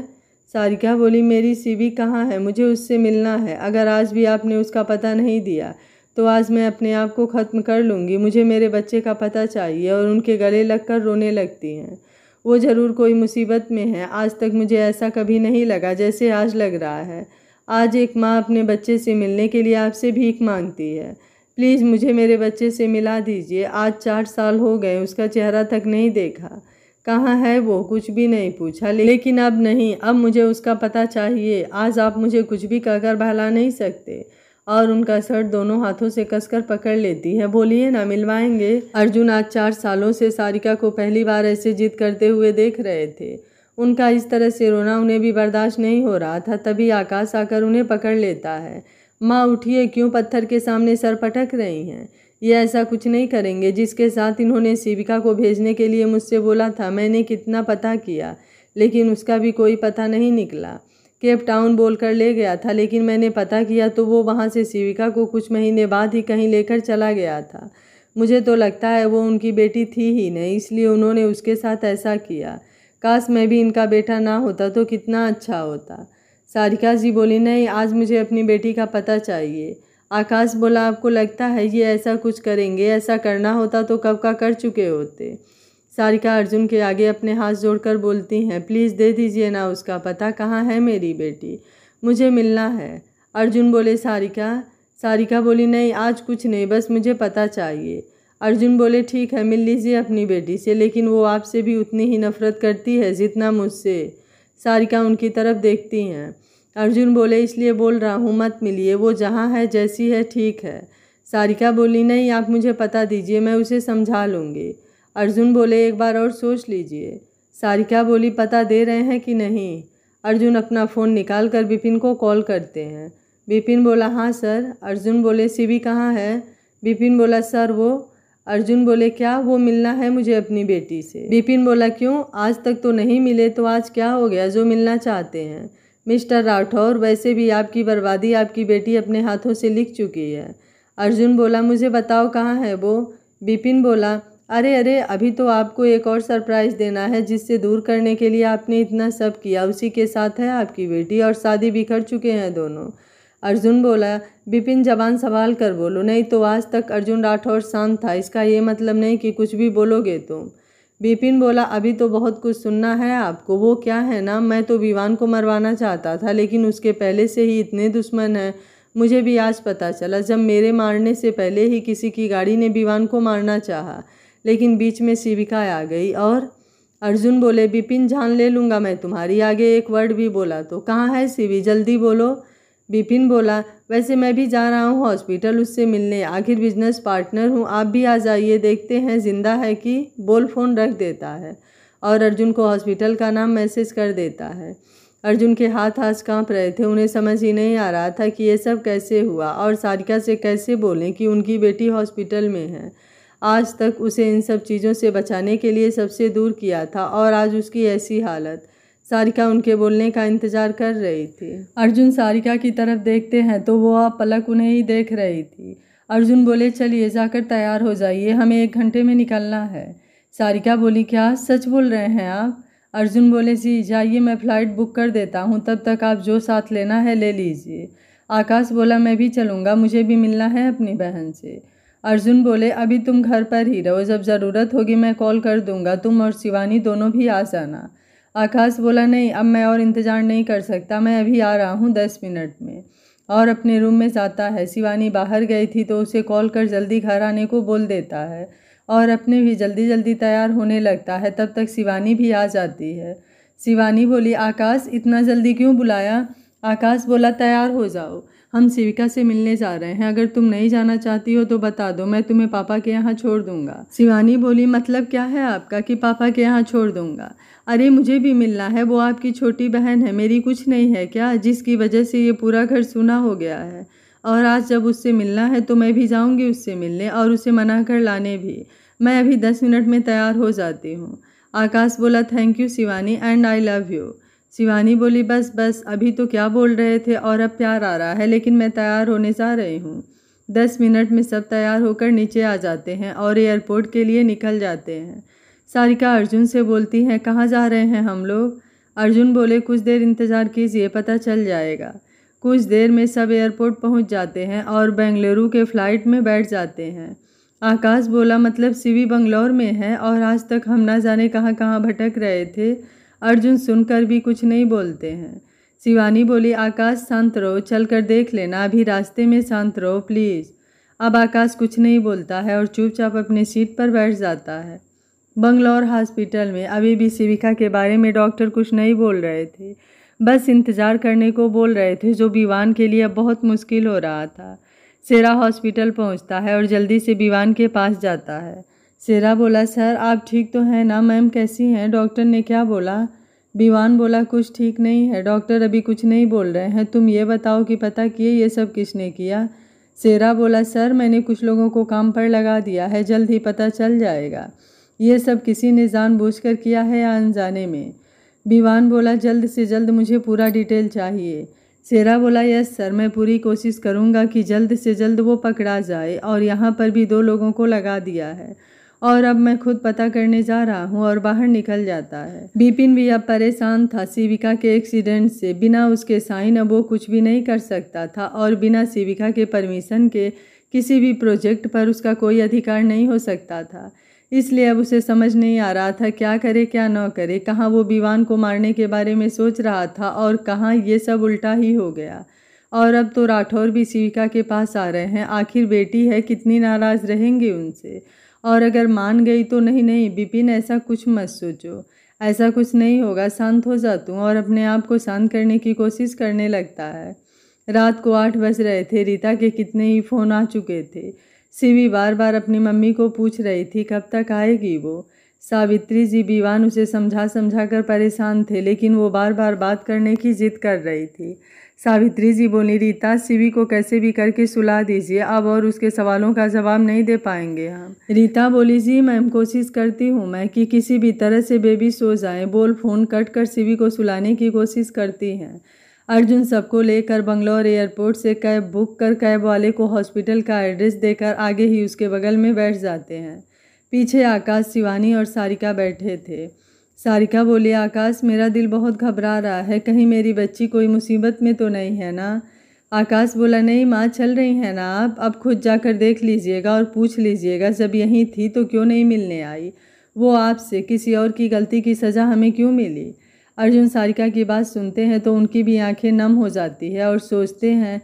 सारिका बोली मेरी सीवी कहाँ है मुझे उससे मिलना है अगर आज भी आपने उसका पता नहीं दिया तो आज मैं अपने आप को ख़त्म कर लूँगी मुझे मेरे बच्चे का पता चाहिए और उनके गले लगकर रोने लगती हैं वो ज़रूर कोई मुसीबत में है आज तक मुझे ऐसा कभी नहीं लगा जैसे आज लग रहा है आज एक माँ अपने बच्चे से मिलने के लिए आपसे भीख मांगती है प्लीज़ मुझे मेरे बच्चे से मिला दीजिए आज चार साल हो गए उसका चेहरा तक नहीं देखा कहाँ है वो कुछ भी नहीं पूछा लेकिन अब नहीं अब मुझे उसका पता चाहिए आज आप मुझे कुछ भी कहकर बहला नहीं सकते और उनका शर्ट दोनों हाथों से कसकर पकड़ लेती है बोलिए ना मिलवाएंगे अर्जुन आज चार सालों से सारिका को पहली बार ऐसे जिद करते हुए देख रहे थे उनका इस तरह से रोना उन्हें भी बर्दाश्त नहीं हो रहा था तभी आकाश आकर उन्हें पकड़ लेता है माँ उठिए क्यों पत्थर के सामने सर पटक रही हैं ये ऐसा कुछ नहीं करेंगे जिसके साथ इन्होंने शिविका को भेजने के लिए मुझसे बोला था मैंने कितना पता किया लेकिन उसका भी कोई पता नहीं निकला केप टाउन बोल कर ले गया था लेकिन मैंने पता किया तो वो वहाँ से शिविका को कुछ महीने बाद ही कहीं लेकर चला गया था मुझे तो लगता है वो उनकी बेटी थी ही नहीं इसलिए उन्होंने उसके साथ ऐसा किया काश मैं भी इनका बेटा ना होता तो कितना अच्छा होता सारिका जी बोली नहीं आज मुझे अपनी बेटी का पता चाहिए आकाश बोला आपको लगता है ये ऐसा कुछ करेंगे ऐसा करना होता तो कब का कर चुके होते सारिका अर्जुन के आगे अपने हाथ जोड़कर बोलती हैं प्लीज़ दे दीजिए ना उसका पता कहाँ है मेरी बेटी मुझे मिलना है अर्जुन बोले सारिका सारिका बोली नहीं आज कुछ नहीं बस मुझे पता चाहिए अर्जुन बोले ठीक है मिल लीजिए अपनी बेटी से लेकिन वो आपसे भी उतनी ही नफरत करती है जितना मुझसे सारिका उनकी तरफ देखती हैं अर्जुन बोले इसलिए बोल रहा हूँ मत मिलिए वो जहाँ है जैसी है ठीक है सारिका बोली नहीं आप मुझे पता दीजिए मैं उसे समझा लूँगी अर्जुन बोले एक बार और सोच लीजिए सारिका बोली पता दे रहे हैं कि नहीं अर्जुन अपना फ़ोन निकाल कर बिपिन को कॉल करते हैं बिपिन बोला हाँ सर अर्जुन बोले सीबी कहाँ है बिपिन बोला सर वो अर्जुन बोले क्या वो मिलना है मुझे अपनी बेटी से बिपिन बोला क्यों आज तक तो नहीं मिले तो आज क्या हो गया जो मिलना चाहते हैं मिस्टर राठौर वैसे भी आपकी बर्बादी आपकी बेटी अपने हाथों से लिख चुकी है अर्जुन बोला मुझे बताओ कहाँ है वो बिपिन बोला अरे अरे अभी तो आपको एक और सरप्राइज़ देना है जिससे दूर करने के लिए आपने इतना सब किया उसी के साथ है आपकी बेटी और शादी बिखर चुके हैं दोनों अर्जुन बोला बिपिन जवान सवाल कर बोलो नहीं तो आज तक अर्जुन राठौर शांत था इसका ये मतलब नहीं कि कुछ भी बोलोगे तुम बिपिन बोला अभी तो बहुत कुछ सुनना है आपको वो क्या है ना मैं तो विवान को मरवाना चाहता था लेकिन उसके पहले से ही इतने दुश्मन हैं मुझे भी आज पता चला जब मेरे मारने से पहले ही किसी की गाड़ी ने विवान को मारना चाहा लेकिन बीच में शिविका आ गई और अर्जुन बोले बिपिन जान ले लूँगा मैं तुम्हारी आगे एक वर्ड भी बोला तो कहाँ है शिवी जल्दी बोलो विपिन बोला वैसे मैं भी जा रहा हूँ हॉस्पिटल उससे मिलने आखिर बिजनेस पार्टनर हूँ आप भी आ जाइए देखते हैं ज़िंदा है कि बोल फ़ोन रख देता है और अर्जुन को हॉस्पिटल का नाम मैसेज कर देता है अर्जुन के हाथ हाथ कांप रहे थे उन्हें समझ ही नहीं आ रहा था कि ये सब कैसे हुआ और सारिका से कैसे बोलें कि उनकी बेटी हॉस्पिटल में है आज तक उसे इन सब चीज़ों से बचाने के लिए सबसे दूर किया था और आज उसकी ऐसी हालत सारिका उनके बोलने का इंतज़ार कर रही थी अर्जुन सारिका की तरफ देखते हैं तो वो आप पलक उन्हें ही देख रही थी अर्जुन बोले चलिए जाकर तैयार हो जाइए हमें एक घंटे में निकलना है सारिका बोली क्या सच बोल रहे हैं आप अर्जुन बोले जी जाइए मैं फ़्लाइट बुक कर देता हूँ तब तक आप जो साथ लेना है ले लीजिए आकाश बोला मैं भी चलूँगा मुझे भी मिलना है अपनी बहन से अर्जुन बोले अभी तुम घर पर ही रहो जब ज़रूरत होगी मैं कॉल कर दूँगा तुम और शिवानी दोनों भी आ जाना आकाश बोला नहीं अब मैं और इंतज़ार नहीं कर सकता मैं अभी आ रहा हूँ दस मिनट में और अपने रूम में जाता है शिवानी बाहर गई थी तो उसे कॉल कर जल्दी घर आने को बोल देता है और अपने भी जल्दी जल्दी तैयार होने लगता है तब तक शिवानी भी आ जाती है शिवानी बोली आकाश इतना जल्दी क्यों बुलाया आकाश बोला तैयार हो जाओ हम शिविका से मिलने जा रहे हैं अगर तुम नहीं जाना चाहती हो तो बता दो मैं तुम्हें पापा के यहाँ छोड़ दूंगा शिवानी बोली मतलब क्या है आपका कि पापा के यहाँ छोड़ दूंगा अरे मुझे भी मिलना है वो आपकी छोटी बहन है मेरी कुछ नहीं है क्या जिसकी वजह से ये पूरा घर सुना हो गया है और आज जब उससे मिलना है तो मैं भी जाऊँगी उससे मिलने और उसे मना कर लाने भी मैं अभी दस मिनट में तैयार हो जाती हूँ आकाश बोला thank you Shivani and I love you Shivani बोली बस बस अभी तो क्या बोल रहे थे और अब प्यार आ रहा है लेकिन मैं तैयार होने जा रही हूँ दस मिनट में सब तैयार होकर नीचे आ जाते हैं और एयरपोर्ट के लिए निकल जाते हैं सारिका अर्जुन से बोलती हैं कहाँ जा रहे हैं हम लोग अर्जुन बोले कुछ देर इंतज़ार कीजिए पता चल जाएगा कुछ देर में सब एयरपोर्ट पहुँच जाते हैं और बेंगलुरु के फ़्लाइट में बैठ जाते हैं आकाश बोला मतलब सीवी बंगलौर में है और आज तक हम ना जाने कहाँ कहाँ भटक रहे थे अर्जुन सुनकर भी कुछ नहीं बोलते हैं शिवानी बोली आकाश शांत रहो चल कर देख लेना अभी रास्ते में शांत रहो प्लीज़ अब आकाश कुछ नहीं बोलता है और चुपचाप अपनी सीट पर बैठ जाता है बंगलौर हॉस्पिटल में अभी भी शिविका के बारे में डॉक्टर कुछ नहीं बोल रहे थे बस इंतज़ार करने को बोल रहे थे जो विवान के लिए बहुत मुश्किल हो रहा था सेरा हॉस्पिटल पहुंचता है और जल्दी से विवान के पास जाता है शेरा बोला सर आप ठीक तो हैं ना मैम कैसी हैं डॉक्टर ने क्या बोला बीवान बोला कुछ ठीक नहीं है डॉक्टर अभी कुछ नहीं बोल रहे हैं तुम ये बताओ कि पता किए ये सब किसने किया सेरा बोला सर मैंने कुछ लोगों को काम पर लगा दिया है जल्द ही पता चल जाएगा ये सब किसी ने जानबूझकर किया है या अनजाने में बीवान बोला जल्द से जल्द मुझे पूरा डिटेल चाहिए शेरा बोला यस सर मैं पूरी कोशिश करूँगा कि जल्द से जल्द वो पकड़ा जाए और यहाँ पर भी दो लोगों को लगा दिया है और अब मैं खुद पता करने जा रहा हूँ और बाहर निकल जाता है बिपिन भी अब परेशान था शिविका के एक्सीडेंट से बिना उसके साइन अब वो कुछ भी नहीं कर सकता था और बिना शिविका के परमिशन के किसी भी प्रोजेक्ट पर उसका कोई अधिकार नहीं हो सकता था इसलिए अब उसे समझ नहीं आ रहा था क्या करे क्या न करे कहाँ वो विवान को मारने के बारे में सोच रहा था और कहाँ ये सब उल्टा ही हो गया और अब तो राठौर भी शिविका के पास आ रहे हैं आखिर बेटी है कितनी नाराज़ रहेंगे उनसे और अगर मान गई तो नहीं नहीं बिपिन ऐसा कुछ मत सोचो ऐसा कुछ नहीं होगा शांत हो जा तू और अपने आप को शांत करने की कोशिश करने लगता है रात को आठ बज रहे थे रीता के कितने ही फ़ोन आ चुके थे सिवी बार बार अपनी मम्मी को पूछ रही थी कब तक आएगी वो सावित्री जी बीवान उसे समझा समझा कर परेशान थे लेकिन वो बार बार बात करने की जिद कर रही थी सावित्री जी बोली रीता शिवी को कैसे भी करके सुला दीजिए अब और उसके सवालों का जवाब नहीं दे पाएंगे हम रीता बोली जी मैम कोशिश करती हूँ मैं कि किसी भी तरह से बेबी सो जाए बोल फ़ोन कट कर शिवी को सुलाने की कोशिश करती हैं अर्जुन सबको लेकर बंगलौर एयरपोर्ट से कैब बुक कर कैब वाले को हॉस्पिटल का एड्रेस देकर आगे ही उसके बगल में बैठ जाते हैं पीछे आकाश शिवानी और सारिका बैठे थे सारिका बोली आकाश मेरा दिल बहुत घबरा रहा है कहीं मेरी बच्ची कोई मुसीबत में तो नहीं है ना आकाश बोला नहीं माँ चल रही है ना आप अब खुद जाकर देख लीजिएगा और पूछ लीजिएगा जब यहीं थी तो क्यों नहीं मिलने आई वो आपसे किसी और की गलती की सज़ा हमें क्यों मिली अर्जुन सारिका की बात सुनते हैं तो उनकी भी आंखें नम हो जाती है और सोचते हैं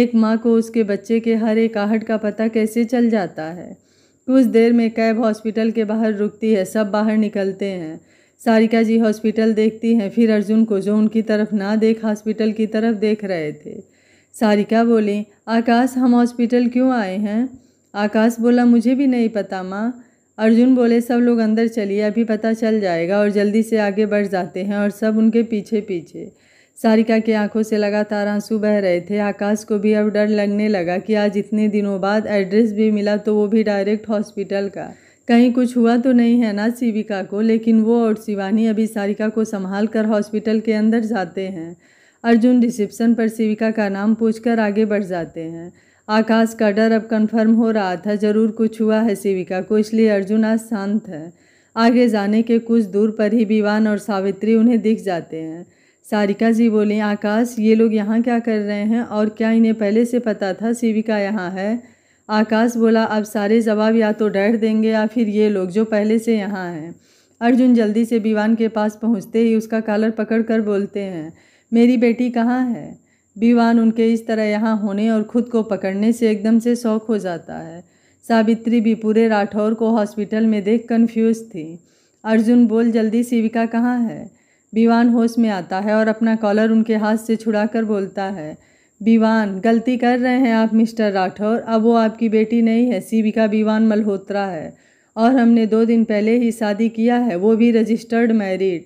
एक माँ को उसके बच्चे के हर एक आहट का पता कैसे चल जाता है कुछ देर में कैब हॉस्पिटल के बाहर रुकती है सब बाहर निकलते हैं सारिका जी हॉस्पिटल देखती हैं फिर अर्जुन को जो उनकी तरफ ना देख हॉस्पिटल की तरफ देख रहे थे सारिका बोली आकाश हम हॉस्पिटल क्यों आए हैं आकाश बोला मुझे भी नहीं पता माँ अर्जुन बोले सब लोग अंदर चलिए अभी पता चल जाएगा और जल्दी से आगे बढ़ जाते हैं और सब उनके पीछे पीछे सारिका की आंखों से लगातार आंसू बह रहे थे आकाश को भी अब डर लगने लगा कि आज इतने दिनों बाद एड्रेस भी मिला तो वो भी डायरेक्ट हॉस्पिटल का कहीं कुछ हुआ तो नहीं है ना शिविका को लेकिन वो और शिवानी अभी सारिका को संभाल कर हॉस्पिटल के अंदर जाते हैं अर्जुन रिसेप्शन पर शिविका का नाम पूछकर आगे बढ़ जाते हैं आकाश का डर अब कन्फर्म हो रहा था ज़रूर कुछ हुआ है शिविका को इसलिए अर्जुन आज शांत है आगे जाने के कुछ दूर पर ही विवान और सावित्री उन्हें दिख जाते हैं सारिका जी बोली आकाश ये लोग यहाँ क्या कर रहे हैं और क्या इन्हें पहले से पता था शिविका यहाँ है आकाश बोला अब सारे जवाब या तो डर देंगे या फिर ये लोग जो पहले से यहाँ हैं अर्जुन जल्दी से विवान के पास पहुँचते ही उसका कालर पकड़ कर बोलते हैं मेरी बेटी कहाँ है विवान उनके इस तरह यहाँ होने और ख़ुद को पकड़ने से एकदम से शौक हो जाता है सावित्री भी पूरे राठौर को हॉस्पिटल में देख कन्फ्यूज़ थी अर्जुन बोल जल्दी शिविका कहाँ है विवान होश में आता है और अपना कॉलर उनके हाथ से छुड़ाकर बोलता है बीवान गलती कर रहे हैं आप मिस्टर राठौर अब वो आपकी बेटी नहीं है सीविका बीवान मल्होत्रा है और हमने दो दिन पहले ही शादी किया है वो भी रजिस्टर्ड मैरिड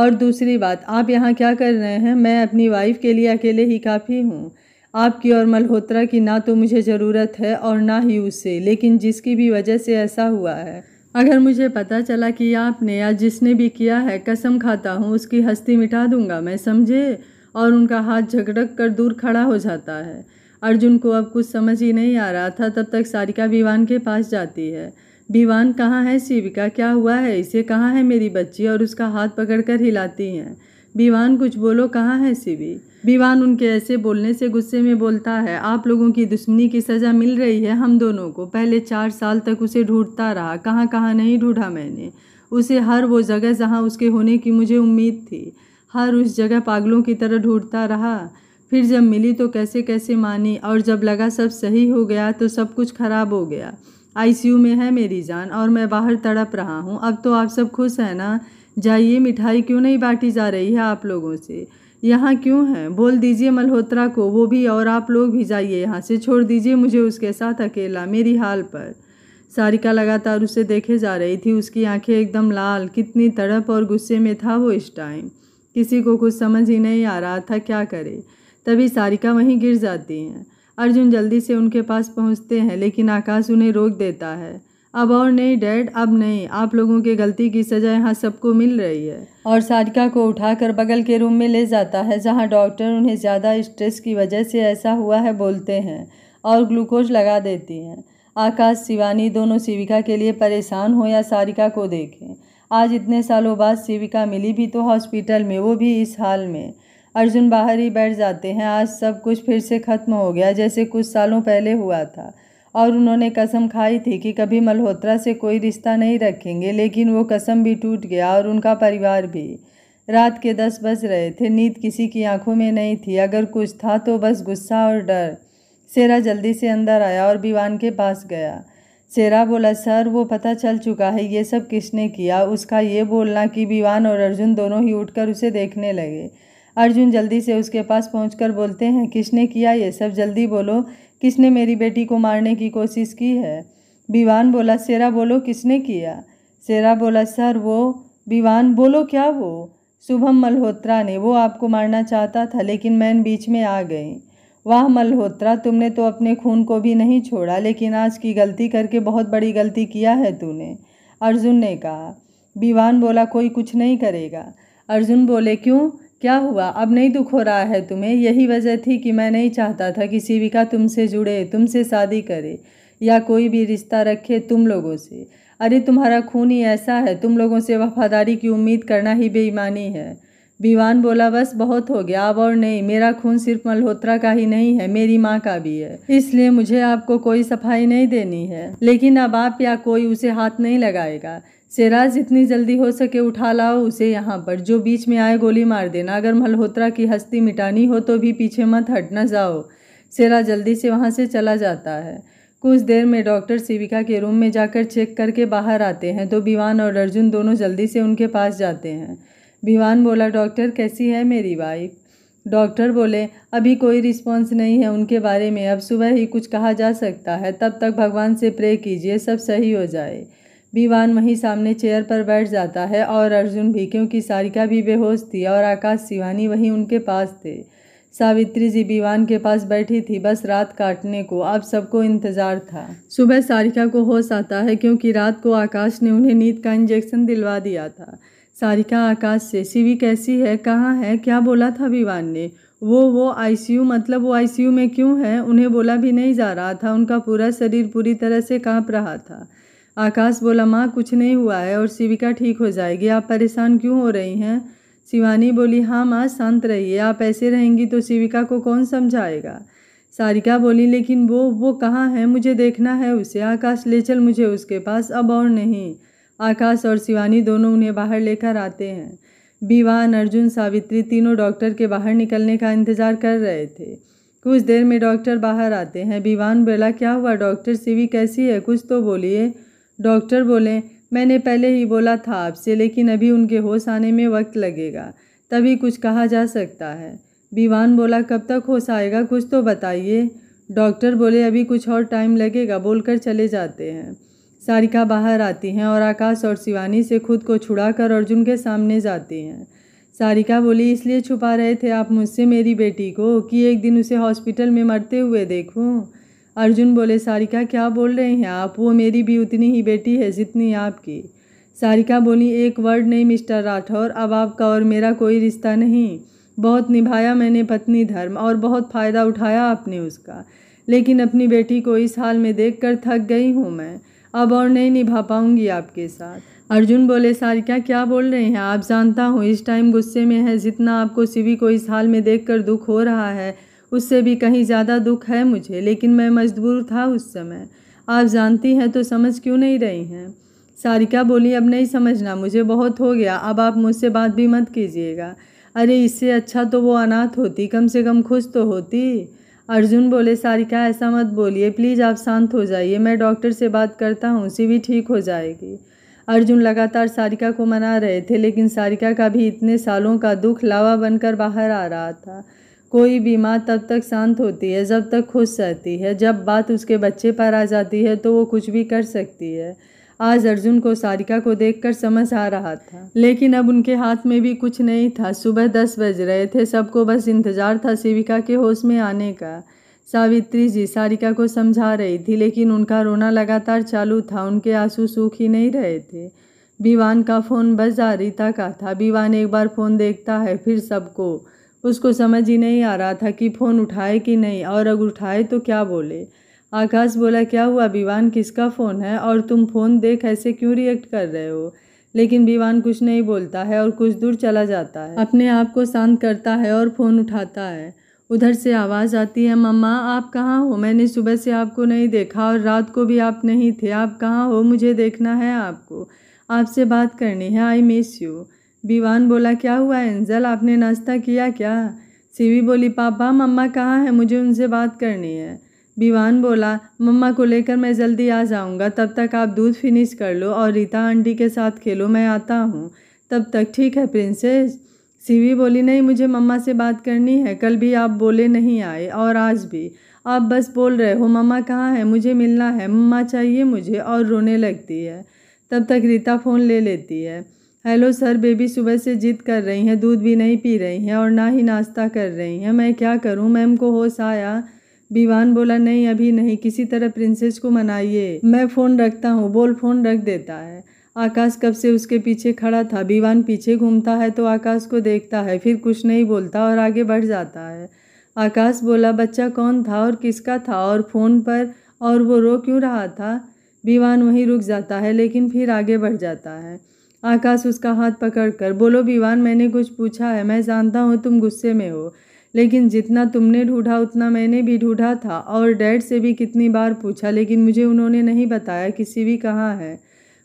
और दूसरी बात आप यहाँ क्या कर रहे हैं मैं अपनी वाइफ के लिए अकेले ही काफ़ी हूँ आपकी और मल्होत्रा की ना तो मुझे ज़रूरत है और ना ही उससे लेकिन जिसकी भी वजह से ऐसा हुआ है अगर मुझे पता चला कि आपने या जिसने भी किया है कसम खाता हूँ उसकी हस्ती मिटा दूंगा मैं समझे और उनका हाथ झगड़क कर दूर खड़ा हो जाता है अर्जुन को अब कुछ समझ ही नहीं आ रहा था तब तक सारिका विवान के पास जाती है विवान कहाँ है शिविका क्या हुआ है इसे कहाँ है मेरी बच्ची और उसका हाथ पकड़कर हिलाती हैं विवान कुछ बोलो कहाँ है शिवी विवान उनके ऐसे बोलने से गुस्से में बोलता है आप लोगों की दुश्मनी की सज़ा मिल रही है हम दोनों को पहले चार साल तक उसे ढूंढता रहा कहाँ कहाँ नहीं ढूंढा मैंने उसे हर वो जगह जहाँ उसके होने की मुझे उम्मीद थी हर उस जगह पागलों की तरह ढूंढता रहा फिर जब मिली तो कैसे कैसे मानी और जब लगा सब सही हो गया तो सब कुछ खराब हो गया आईसीयू में है मेरी जान और मैं बाहर तड़प रहा हूँ अब तो आप सब खुश हैं ना जाइए मिठाई क्यों नहीं बांटी जा रही है आप लोगों से यहाँ क्यों हैं बोल दीजिए मल्होत्रा को वो भी और आप लोग भी जाइए यहाँ से छोड़ दीजिए मुझे उसके साथ अकेला मेरी हाल पर सारिका लगातार उसे देखे जा रही थी उसकी आंखें एकदम लाल कितनी तड़प और गुस्से में था वो इस टाइम किसी को कुछ समझ ही नहीं आ रहा था क्या करे तभी सारिका वहीं गिर जाती हैं अर्जुन जल्दी से उनके पास पहुंचते हैं लेकिन आकाश उन्हें रोक देता है अब और नहीं डैड अब नहीं आप लोगों के गलती की सज़ा यहाँ सबको मिल रही है और सारिका को उठाकर बगल के रूम में ले जाता है जहाँ डॉक्टर उन्हें ज़्यादा स्ट्रेस की वजह से ऐसा हुआ है बोलते हैं और ग्लूकोज लगा देती हैं आकाश शिवानी दोनों शिविका के लिए परेशान हो या सारिका को देखें आज इतने सालों बाद सेविका मिली भी तो हॉस्पिटल में वो भी इस हाल में अर्जुन बाहर ही बैठ जाते हैं आज सब कुछ फिर से ख़त्म हो गया जैसे कुछ सालों पहले हुआ था और उन्होंने कसम खाई थी कि कभी मल्होत्रा से कोई रिश्ता नहीं रखेंगे लेकिन वो कसम भी टूट गया और उनका परिवार भी रात के दस बज रहे थे नींद किसी की आंखों में नहीं थी अगर कुछ था तो बस गुस्सा और डर सेरा जल्दी से अंदर आया और विवान के पास गया शेरा बोला सर वो पता चल चुका है ये सब किसने किया उसका ये बोलना कि विवान और अर्जुन दोनों ही उठकर उसे देखने लगे अर्जुन जल्दी से उसके पास पहुँच बोलते हैं किसने किया ये सब जल्दी बोलो किसने मेरी बेटी को मारने की कोशिश की है विवान बोला शेरा बोलो किसने किया सेरा बोला सर वो विवान बोलो क्या वो शुभम मल्होत्रा ने वो आपको मारना चाहता था लेकिन मैं बीच में आ गई वाह मल्होत्रा तुमने तो अपने खून को भी नहीं छोड़ा लेकिन आज की गलती करके बहुत बड़ी गलती किया है तूने अर्जुन ने कहा बीवान बोला कोई कुछ नहीं करेगा अर्जुन बोले क्यों क्या हुआ अब नहीं दुख हो रहा है तुम्हें यही वजह थी कि मैं नहीं चाहता था कि शिविका तुमसे जुड़े तुमसे शादी करे या कोई भी रिश्ता रखे तुम लोगों से अरे तुम्हारा खून ही ऐसा है तुम लोगों से वफादारी की उम्मीद करना ही बेईमानी है विवान बोला बस बहुत हो गया अब और नहीं मेरा खून सिर्फ मल्होत्रा का ही नहीं है मेरी माँ का भी है इसलिए मुझे आपको कोई सफाई नहीं देनी है लेकिन अब आप या कोई उसे हाथ नहीं लगाएगा सेराज जितनी जल्दी हो सके उठा लाओ उसे यहाँ पर जो बीच में आए गोली मार देना अगर मल्होत्रा की हस्ती मिटानी हो तो भी पीछे मत हटना जाओ सेरा जल्दी से वहाँ से चला जाता है कुछ देर में डॉक्टर सिविका के रूम में जाकर चेक करके बाहर आते हैं तो विवान और अर्जुन दोनों जल्दी से उनके पास जाते हैं भिवान बोला डॉक्टर कैसी है मेरी वाइफ डॉक्टर बोले अभी कोई रिस्पांस नहीं है उनके बारे में अब सुबह ही कुछ कहा जा सकता है तब तक भगवान से प्रे कीजिए सब सही हो जाए विवान वहीं सामने चेयर पर बैठ जाता है और अर्जुन भी क्योंकि सारिका भी बेहोश थी और आकाश शिवानी वहीं उनके पास थे सावित्री जी विवान के पास बैठी थी बस रात काटने को अब सबको इंतज़ार था सुबह सारिका को होश आता है क्योंकि रात को आकाश ने उन्हें नींद का इंजेक्शन दिलवा दिया था सारिका आकाश से सीवी कैसी है कहाँ है क्या बोला था विवान ने वो वो आईसीयू मतलब वो आईसीयू में क्यों है उन्हें बोला भी नहीं जा रहा था उनका पूरा शरीर पूरी तरह से काँप रहा था आकाश बोला माँ कुछ नहीं हुआ है और शिविका ठीक हो जाएगी आप परेशान क्यों हो रही हैं शिवानी बोली हाँ माँ शांत रहिए आप ऐसे रहेंगी तो शिविका को कौन समझाएगा सारिका बोली लेकिन वो वो कहाँ है मुझे देखना है उसे आकाश ले चल मुझे उसके पास अब और नहीं आकाश और शिवानी दोनों उन्हें बाहर लेकर आते हैं विवान अर्जुन सावित्री तीनों डॉक्टर के बाहर निकलने का इंतज़ार कर रहे थे कुछ देर में डॉक्टर बाहर आते हैं विवान बोला क्या हुआ डॉक्टर सीवी कैसी है कुछ तो बोलिए डॉक्टर बोले मैंने पहले ही बोला था आपसे लेकिन अभी उनके होश आने में वक्त लगेगा तभी कुछ कहा जा सकता है विवान बोला कब तक होश आएगा कुछ तो बताइए डॉक्टर बोले अभी कुछ और टाइम लगेगा बोलकर चले जाते हैं सारिका बाहर आती हैं और आकाश और शिवानी से खुद को छुड़ाकर अर्जुन के सामने जाती हैं सारिका बोली इसलिए छुपा रहे थे आप मुझसे मेरी बेटी को कि एक दिन उसे हॉस्पिटल में मरते हुए देखूं अर्जुन बोले सारिका क्या बोल रहे हैं आप वो मेरी भी उतनी ही बेटी है जितनी आपकी सारिका बोली एक वर्ड नहीं मिस्टर राठौर अब आपका और मेरा कोई रिश्ता नहीं बहुत निभाया मैंने पत्नी धर्म और बहुत फ़ायदा उठाया आपने उसका लेकिन अपनी बेटी को इस हाल में देखकर थक गई हूँ मैं अब और नहीं निभा पाऊंगी आपके साथ अर्जुन बोले सारिका क्या बोल रहे हैं आप जानता हूँ इस टाइम गुस्से में है जितना आपको सिवी को इस हाल में देखकर दुख हो रहा है उससे भी कहीं ज़्यादा दुख है मुझे लेकिन मैं मजबूर था उस समय आप जानती हैं तो समझ क्यों नहीं रही हैं सारिका बोली अब नहीं समझना मुझे बहुत हो गया अब आप मुझसे बात भी मत कीजिएगा अरे इससे अच्छा तो वो अनाथ होती कम से कम खुश तो होती अर्जुन बोले सारिका ऐसा मत बोलिए प्लीज़ आप शांत हो जाइए मैं डॉक्टर से बात करता हूँ उसी भी ठीक हो जाएगी अर्जुन लगातार सारिका को मना रहे थे लेकिन सारिका का भी इतने सालों का दुख लावा बनकर बाहर आ रहा था कोई भी माँ तब तक शांत होती है जब तक खुश रहती है जब बात उसके बच्चे पर आ जाती है तो वो कुछ भी कर सकती है आज अर्जुन को सारिका को देखकर समझ आ रहा था लेकिन अब उनके हाथ में भी कुछ नहीं था सुबह दस बज रहे थे सबको बस इंतज़ार था सेविका के होश में आने का सावित्री जी सारिका को समझा रही थी लेकिन उनका रोना लगातार चालू था उनके आंसू सूख ही नहीं रहे थे बीवान का फ़ोन आ रीता का था बीवान एक बार फ़ोन देखता है फिर सबको उसको समझ ही नहीं आ रहा था कि फ़ोन उठाए कि नहीं और अगर उठाए तो क्या बोले आकाश बोला क्या हुआ विवान किसका फ़ोन है और तुम फ़ोन देख ऐसे क्यों रिएक्ट कर रहे हो लेकिन विवान कुछ नहीं बोलता है और कुछ दूर चला जाता है अपने आप को शांत करता है और फ़ोन उठाता है उधर से आवाज़ आती है मम्मा आप कहाँ हो मैंने सुबह से आपको नहीं देखा और रात को भी आप नहीं थे आप कहाँ हो मुझे देखना है आपको आपसे बात करनी है आई मिस यू विवान बोला क्या हुआ एंजल आपने नाश्ता किया क्या सीवी बोली पापा मम्मा कहाँ है मुझे उनसे बात करनी है विवान बोला मम्मा को लेकर मैं जल्दी आ जाऊंगा तब तक आप दूध फिनिश कर लो और रीता आंटी के साथ खेलो मैं आता हूँ तब तक ठीक है प्रिंसेस सीवी बोली नहीं मुझे मम्मा से बात करनी है कल भी आप बोले नहीं आए और आज भी आप बस बोल रहे हो मम्मा कहाँ है मुझे मिलना है मम्मा चाहिए मुझे और रोने लगती है तब तक रीता फ़ोन ले लेती है हेलो सर बेबी सुबह से जिद कर रही हैं दूध भी नहीं पी रही हैं और ना ही नाश्ता कर रही हैं मैं क्या करूं मैम को होश आया विवान बोला नहीं अभी नहीं किसी तरह प्रिंसेस को मनाइए मैं फ़ोन रखता हूँ बोल फ़ोन रख देता है आकाश कब से उसके पीछे खड़ा था विवान पीछे घूमता है तो आकाश को देखता है फिर कुछ नहीं बोलता और आगे बढ़ जाता है आकाश बोला बच्चा कौन था और किसका था और फ़ोन पर और वो रो क्यों रहा था विवान वहीं रुक जाता है लेकिन फिर आगे बढ़ जाता है आकाश उसका हाथ पकड़ कर बोलो विवान मैंने कुछ पूछा है मैं जानता हूँ तुम गुस्से में हो लेकिन जितना तुमने ढूंढा उतना मैंने भी ढूंढा था और डैड से भी कितनी बार पूछा लेकिन मुझे उन्होंने नहीं बताया कि शिवी कहाँ है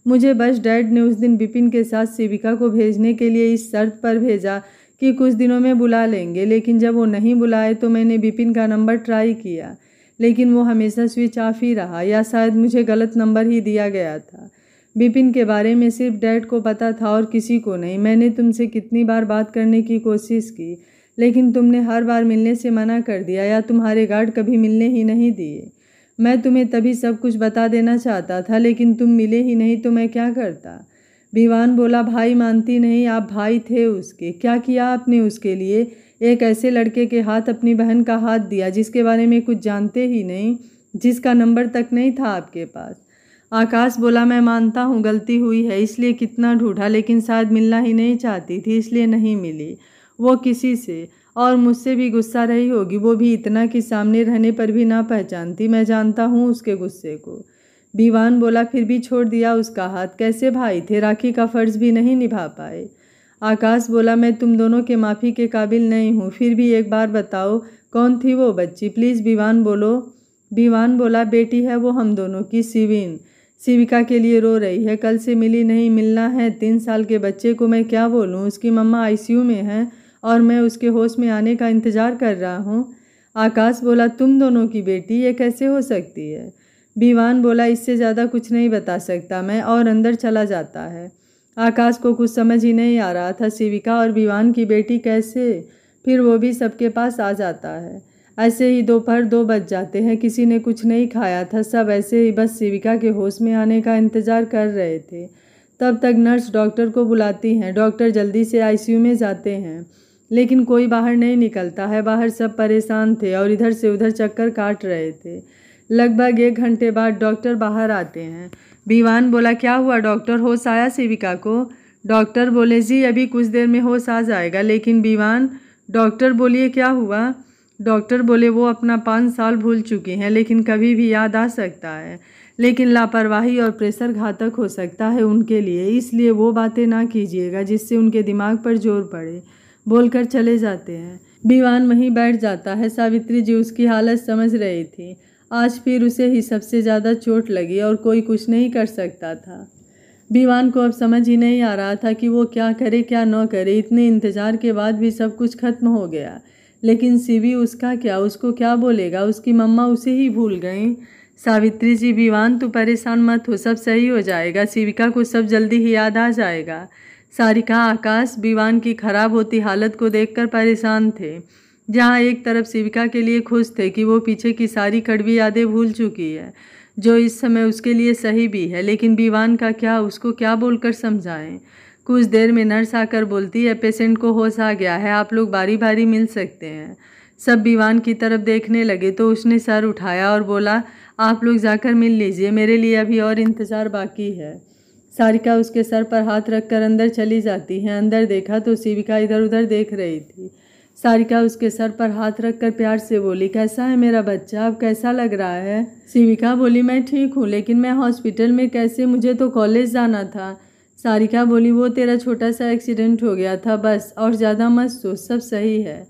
मुझे बस डैड ने उस दिन बिपिन के साथ शिविका को भेजने के लिए इस शर्त पर भेजा कि कुछ दिनों में बुला लेंगे लेकिन जब वो नहीं बुलाए तो मैंने बिपिन का नंबर ट्राई किया लेकिन वो हमेशा स्विच ऑफ ही रहा या शायद मुझे गलत नंबर ही दिया गया था बिपिन के बारे में सिर्फ डैड को पता था और किसी को नहीं मैंने तुमसे कितनी बार बात करने की कोशिश की लेकिन तुमने हर बार मिलने से मना कर दिया या तुम्हारे गार्ड कभी मिलने ही नहीं दिए मैं तुम्हें तभी सब कुछ बता देना चाहता था लेकिन तुम मिले ही नहीं तो मैं क्या करता विवान बोला भाई मानती नहीं आप भाई थे उसके क्या किया आपने उसके लिए एक ऐसे लड़के के हाथ अपनी बहन का हाथ दिया जिसके बारे में कुछ जानते ही नहीं जिसका नंबर तक नहीं था आपके पास आकाश बोला मैं मानता हूँ गलती हुई है इसलिए कितना ढूंढा लेकिन शायद मिलना ही नहीं चाहती थी इसलिए नहीं मिली वो किसी से और मुझसे भी गुस्सा रही होगी वो भी इतना कि सामने रहने पर भी ना पहचानती मैं जानता हूँ उसके गुस्से को दीवान बोला फिर भी छोड़ दिया उसका हाथ कैसे भाई थे राखी का फ़र्ज भी नहीं निभा पाए आकाश बोला मैं तुम दोनों के माफ़ी के काबिल नहीं हूँ फिर भी एक बार बताओ कौन थी वो बच्ची प्लीज़ दीवान बोलो दीवान बोला बेटी है वो हम दोनों की सिविन शिविका के लिए रो रही है कल से मिली नहीं मिलना है तीन साल के बच्चे को मैं क्या बोलूँ उसकी मम्मा आईसीयू में है और मैं उसके होश में आने का इंतज़ार कर रहा हूँ आकाश बोला तुम दोनों की बेटी ये कैसे हो सकती है बीवान बोला इससे ज़्यादा कुछ नहीं बता सकता मैं और अंदर चला जाता है आकाश को कुछ समझ ही नहीं आ रहा था शिविका और बीवान की बेटी कैसे फिर वो भी सबके पास आ जाता है ऐसे ही दोपहर दो बज जाते हैं किसी ने कुछ नहीं खाया था सब ऐसे ही बस शिविका के होश में आने का इंतज़ार कर रहे थे तब तक नर्स डॉक्टर को बुलाती हैं डॉक्टर जल्दी से आईसीयू में जाते हैं लेकिन कोई बाहर नहीं निकलता है बाहर सब परेशान थे और इधर से उधर चक्कर काट रहे थे लगभग एक घंटे बाद डॉक्टर बाहर आते हैं बीवान बोला क्या हुआ डॉक्टर होश आया सेविका को डॉक्टर बोले जी अभी कुछ देर में होश आ जाएगा लेकिन बीवान डॉक्टर बोलिए क्या हुआ डॉक्टर बोले वो अपना पाँच साल भूल चुके हैं लेकिन कभी भी याद आ सकता है लेकिन लापरवाही और प्रेशर घातक हो सकता है उनके लिए इसलिए वो बातें ना कीजिएगा जिससे उनके दिमाग पर जोर पड़े बोलकर चले जाते हैं दीवान वहीं बैठ जाता है सावित्री जी उसकी हालत समझ रही थी आज फिर उसे ही सबसे ज़्यादा चोट लगी और कोई कुछ नहीं कर सकता था दीवान को अब समझ ही नहीं आ रहा था कि वो क्या करे क्या न करे इतने इंतज़ार के बाद भी सब कुछ खत्म हो गया लेकिन सीवी उसका क्या उसको क्या बोलेगा उसकी मम्मा उसे ही भूल गई सावित्री जी विवान तो परेशान मत हो सब सही हो जाएगा शिविका को सब जल्दी ही याद आ जाएगा सारिका आकाश विवान की खराब होती हालत को देखकर परेशान थे जहाँ एक तरफ शिविका के लिए खुश थे कि वो पीछे की सारी कड़वी यादें भूल चुकी है जो इस समय उसके लिए सही भी है लेकिन विवान का क्या उसको क्या बोलकर समझाएं कुछ देर में नर्स आकर बोलती है पेशेंट को होश आ गया है आप लोग बारी बारी मिल सकते हैं सब विवान की तरफ देखने लगे तो उसने सर उठाया और बोला आप लोग जाकर मिल लीजिए मेरे लिए अभी और इंतज़ार बाकी है सारिका उसके सर पर हाथ रखकर अंदर चली जाती है अंदर देखा तो शिविका इधर उधर देख रही थी सारिका उसके सर पर हाथ रखकर प्यार से बोली कैसा है मेरा बच्चा अब कैसा लग रहा है शिविका बोली मैं ठीक हूँ लेकिन मैं हॉस्पिटल में कैसे मुझे तो कॉलेज जाना था सारिका बोली वो तेरा छोटा सा एक्सीडेंट हो गया था बस और ज़्यादा मत सोच सब सही है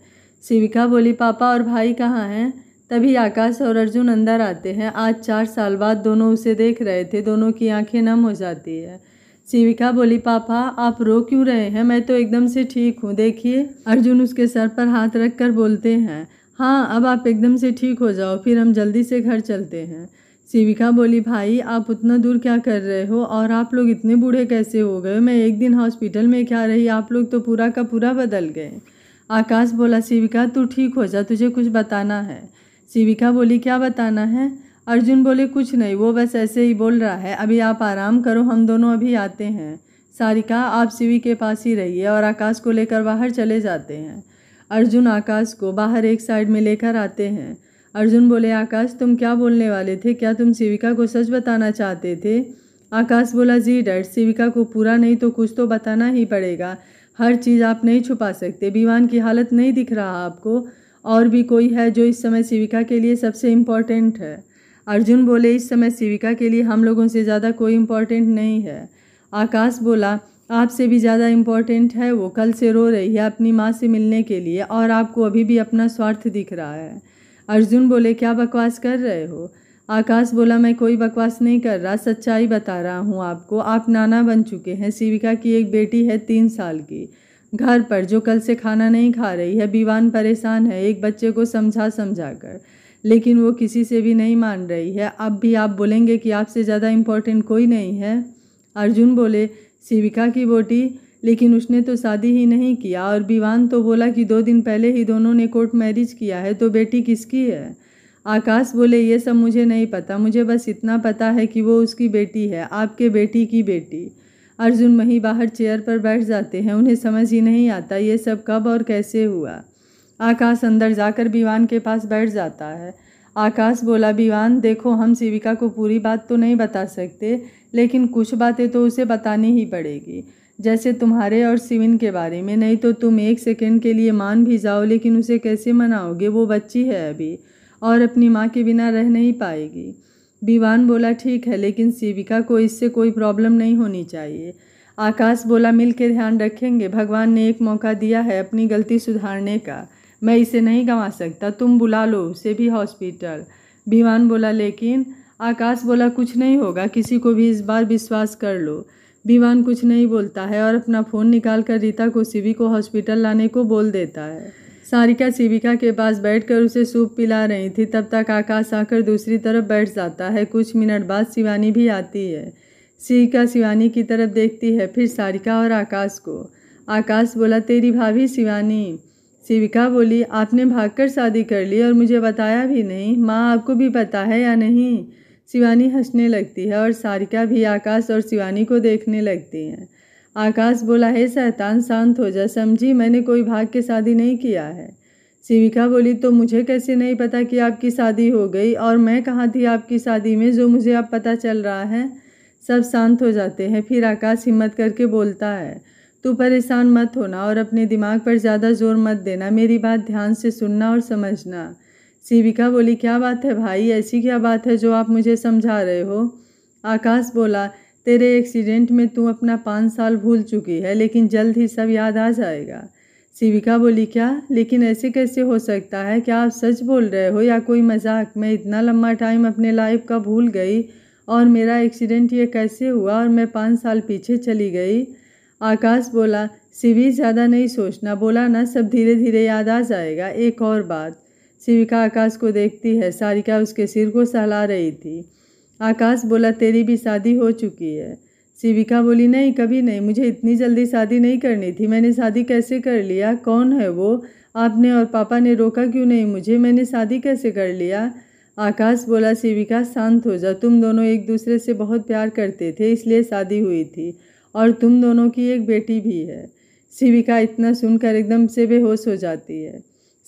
शिविका बोली पापा और भाई कहाँ हैं तभी आकाश और अर्जुन अंदर आते हैं आज चार साल बाद दोनों उसे देख रहे थे दोनों की आंखें नम हो जाती है शिविका बोली पापा आप रो क्यों रहे हैं मैं तो एकदम से ठीक हूँ देखिए अर्जुन उसके सर पर हाथ रख कर बोलते हैं हाँ अब आप एकदम से ठीक हो जाओ फिर हम जल्दी से घर चलते हैं शिविका बोली भाई आप उतना दूर क्या कर रहे हो और आप लोग इतने बूढ़े कैसे हो गए मैं एक दिन हॉस्पिटल में क्या रही आप लोग तो पूरा का पूरा बदल गए आकाश बोला शिविका तू ठीक हो जा तुझे कुछ बताना है शिविका बोली क्या बताना है अर्जुन बोले कुछ नहीं वो बस ऐसे ही बोल रहा है अभी आप आराम करो हम दोनों अभी आते हैं सारिका आप शिवी के पास ही रहिए और आकाश को लेकर बाहर चले जाते हैं अर्जुन आकाश को बाहर एक साइड में लेकर आते हैं अर्जुन बोले आकाश तुम क्या बोलने वाले थे क्या तुम शिविका को सच बताना चाहते थे आकाश बोला जी डैड शिविका को पूरा नहीं तो कुछ तो बताना ही पड़ेगा हर चीज़ आप नहीं छुपा सकते बीवान की हालत नहीं दिख रहा आपको और भी कोई है जो इस समय शिविका के लिए सबसे इम्पॉर्टेंट है अर्जुन बोले इस समय शिविका के लिए हम लोगों से ज़्यादा कोई इम्पॉर्टेंट नहीं है आकाश बोला आपसे भी ज़्यादा इम्पॉर्टेंट है वो कल से रो रही है अपनी माँ से मिलने के लिए और आपको अभी भी अपना स्वार्थ दिख रहा है अर्जुन बोले क्या बकवास कर रहे हो आकाश बोला मैं कोई बकवास नहीं कर रहा सच्चाई बता रहा हूँ आपको आप नाना बन चुके हैं शिविका की एक बेटी है तीन साल की घर पर जो कल से खाना नहीं खा रही है बीवान परेशान है एक बच्चे को समझा समझा कर लेकिन वो किसी से भी नहीं मान रही है अब भी आप बोलेंगे कि आपसे ज़्यादा इम्पोर्टेंट कोई नहीं है अर्जुन बोले शिविका की बोटी लेकिन उसने तो शादी ही नहीं किया और विवान तो बोला कि दो दिन पहले ही दोनों ने कोर्ट मैरिज किया है तो बेटी किसकी है आकाश बोले ये सब मुझे नहीं पता मुझे बस इतना पता है कि वो उसकी बेटी है आपके बेटी की बेटी अर्जुन वहीं बाहर चेयर पर बैठ जाते हैं उन्हें समझ ही नहीं आता ये सब कब और कैसे हुआ आकाश अंदर जाकर बीवान के पास बैठ जाता है आकाश बोला बीवान देखो हम शिविका को पूरी बात तो नहीं बता सकते लेकिन कुछ बातें तो उसे बतानी ही पड़ेगी जैसे तुम्हारे और सिविन के बारे में नहीं तो तुम एक सेकंड के लिए मान भी जाओ लेकिन उसे कैसे मनाओगे वो बच्ची है अभी और अपनी माँ के बिना रह नहीं पाएगी दीवान बोला ठीक है लेकिन सेविका को इससे कोई प्रॉब्लम नहीं होनी चाहिए आकाश बोला मिल के ध्यान रखेंगे भगवान ने एक मौका दिया है अपनी गलती सुधारने का मैं इसे नहीं गंवा सकता तुम बुला लो उसे भी हॉस्पिटल विमान बोला लेकिन आकाश बोला कुछ नहीं होगा किसी को भी इस बार विश्वास कर लो विमान कुछ नहीं बोलता है और अपना फ़ोन निकाल कर रीता को शिवी को हॉस्पिटल लाने को बोल देता है सारिका शिविका के पास बैठकर उसे सूप पिला रही थी तब तक आकाश आकर दूसरी तरफ बैठ जाता है कुछ मिनट बाद शिवानी भी आती है शिविका शिवानी की तरफ देखती है फिर सारिका और आकाश को आकाश बोला तेरी भाभी शिवानी शिविका बोली आपने भागकर शादी कर ली और मुझे बताया भी नहीं माँ आपको भी पता है या नहीं शिवानी हंसने लगती है और सारिका भी आकाश और शिवानी को देखने लगती हैं आकाश बोला हे शैतान शांत हो जा समझी मैंने कोई भाग के शादी नहीं किया है शिविका बोली तो मुझे कैसे नहीं पता कि आपकी शादी हो गई और मैं कहाँ थी आपकी शादी में जो मुझे अब पता चल रहा है सब शांत हो जाते हैं फिर आकाश हिम्मत करके बोलता है तू परेशान मत होना और अपने दिमाग पर ज़्यादा जोर मत देना मेरी बात ध्यान से सुनना और समझना शिविका बोली क्या बात है भाई ऐसी क्या बात है जो आप मुझे समझा रहे हो आकाश बोला तेरे एक्सीडेंट में तू अपना पाँच साल भूल चुकी है लेकिन जल्द ही सब याद आ जाएगा शिविका बोली क्या लेकिन ऐसे कैसे हो सकता है क्या आप सच बोल रहे हो या कोई मजाक मैं इतना लंबा टाइम अपने लाइफ का भूल गई और मेरा एक्सीडेंट ये कैसे हुआ और मैं पाँच साल पीछे चली गई आकाश बोला शिवी ज़्यादा नहीं सोचना बोला ना सब धीरे धीरे याद आ जाएगा एक और बात शिविका आकाश को देखती है सारिका उसके सिर को सहला रही थी आकाश बोला तेरी भी शादी हो चुकी है शिविका बोली नहीं कभी नहीं मुझे इतनी जल्दी शादी नहीं करनी थी मैंने शादी कैसे कर लिया कौन है वो आपने और पापा ने रोका क्यों नहीं मुझे मैंने शादी कैसे कर लिया आकाश बोला शिविका शांत हो जा तुम दोनों एक दूसरे से बहुत प्यार करते थे इसलिए शादी हुई थी और तुम दोनों की एक बेटी भी है शिविका इतना सुनकर एकदम से बेहोश हो जाती है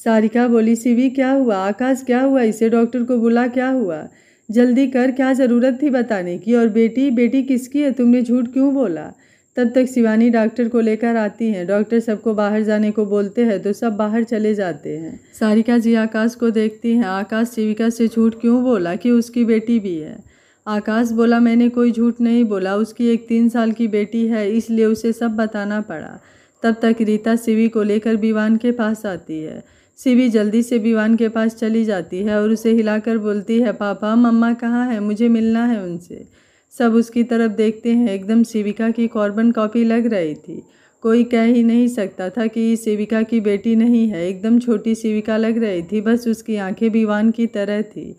सारिका बोली शिवी क्या हुआ आकाश क्या हुआ इसे डॉक्टर को बुला क्या हुआ जल्दी कर क्या ज़रूरत थी बताने की और बेटी बेटी किसकी है तुमने झूठ क्यों बोला तब तक शिवानी डॉक्टर को लेकर आती हैं डॉक्टर सबको बाहर जाने को बोलते हैं तो सब बाहर चले जाते हैं सारिका जी आकाश को देखती हैं आकाश शिविका से झूठ क्यों बोला कि उसकी बेटी भी है आकाश बोला मैंने कोई झूठ नहीं बोला उसकी एक तीन साल की बेटी है इसलिए उसे सब बताना पड़ा तब तक रीता शिवी को लेकर विवान के पास आती है सीवी जल्दी से विवान के पास चली जाती है और उसे हिलाकर बोलती है पापा मम्मा कहाँ है मुझे मिलना है उनसे सब उसकी तरफ देखते हैं एकदम सेविका की कॉर्बन कॉपी लग रही थी कोई कह ही नहीं सकता था कि सेविका की बेटी नहीं है एकदम छोटी सेविका लग रही थी बस उसकी आंखें विवान की तरह थी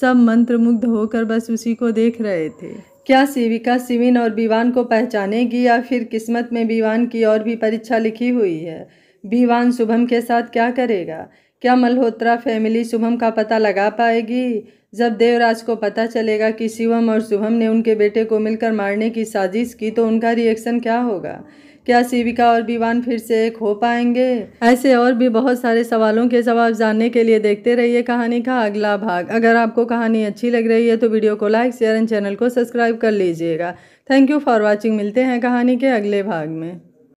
सब मंत्रमुग्ध होकर बस उसी को देख रहे थे क्या सेविका सिविन और विवान को पहचानेगी या फिर किस्मत में विवान की और भी परीक्षा लिखी हुई है भीवान शुभम के साथ क्या करेगा क्या मल्होत्रा फैमिली शुभम का पता लगा पाएगी जब देवराज को पता चलेगा कि शिवम और शुभम ने उनके बेटे को मिलकर मारने की साजिश की तो उनका रिएक्शन क्या होगा क्या शिविका और विवान फिर से एक हो पाएंगे ऐसे और भी बहुत सारे सवालों के जवाब जानने के लिए देखते रहिए कहानी का अगला भाग अगर आपको कहानी अच्छी लग रही है तो वीडियो को लाइक शेयर एंड चैनल को सब्सक्राइब कर लीजिएगा थैंक यू फॉर वॉचिंग मिलते हैं कहानी के अगले भाग में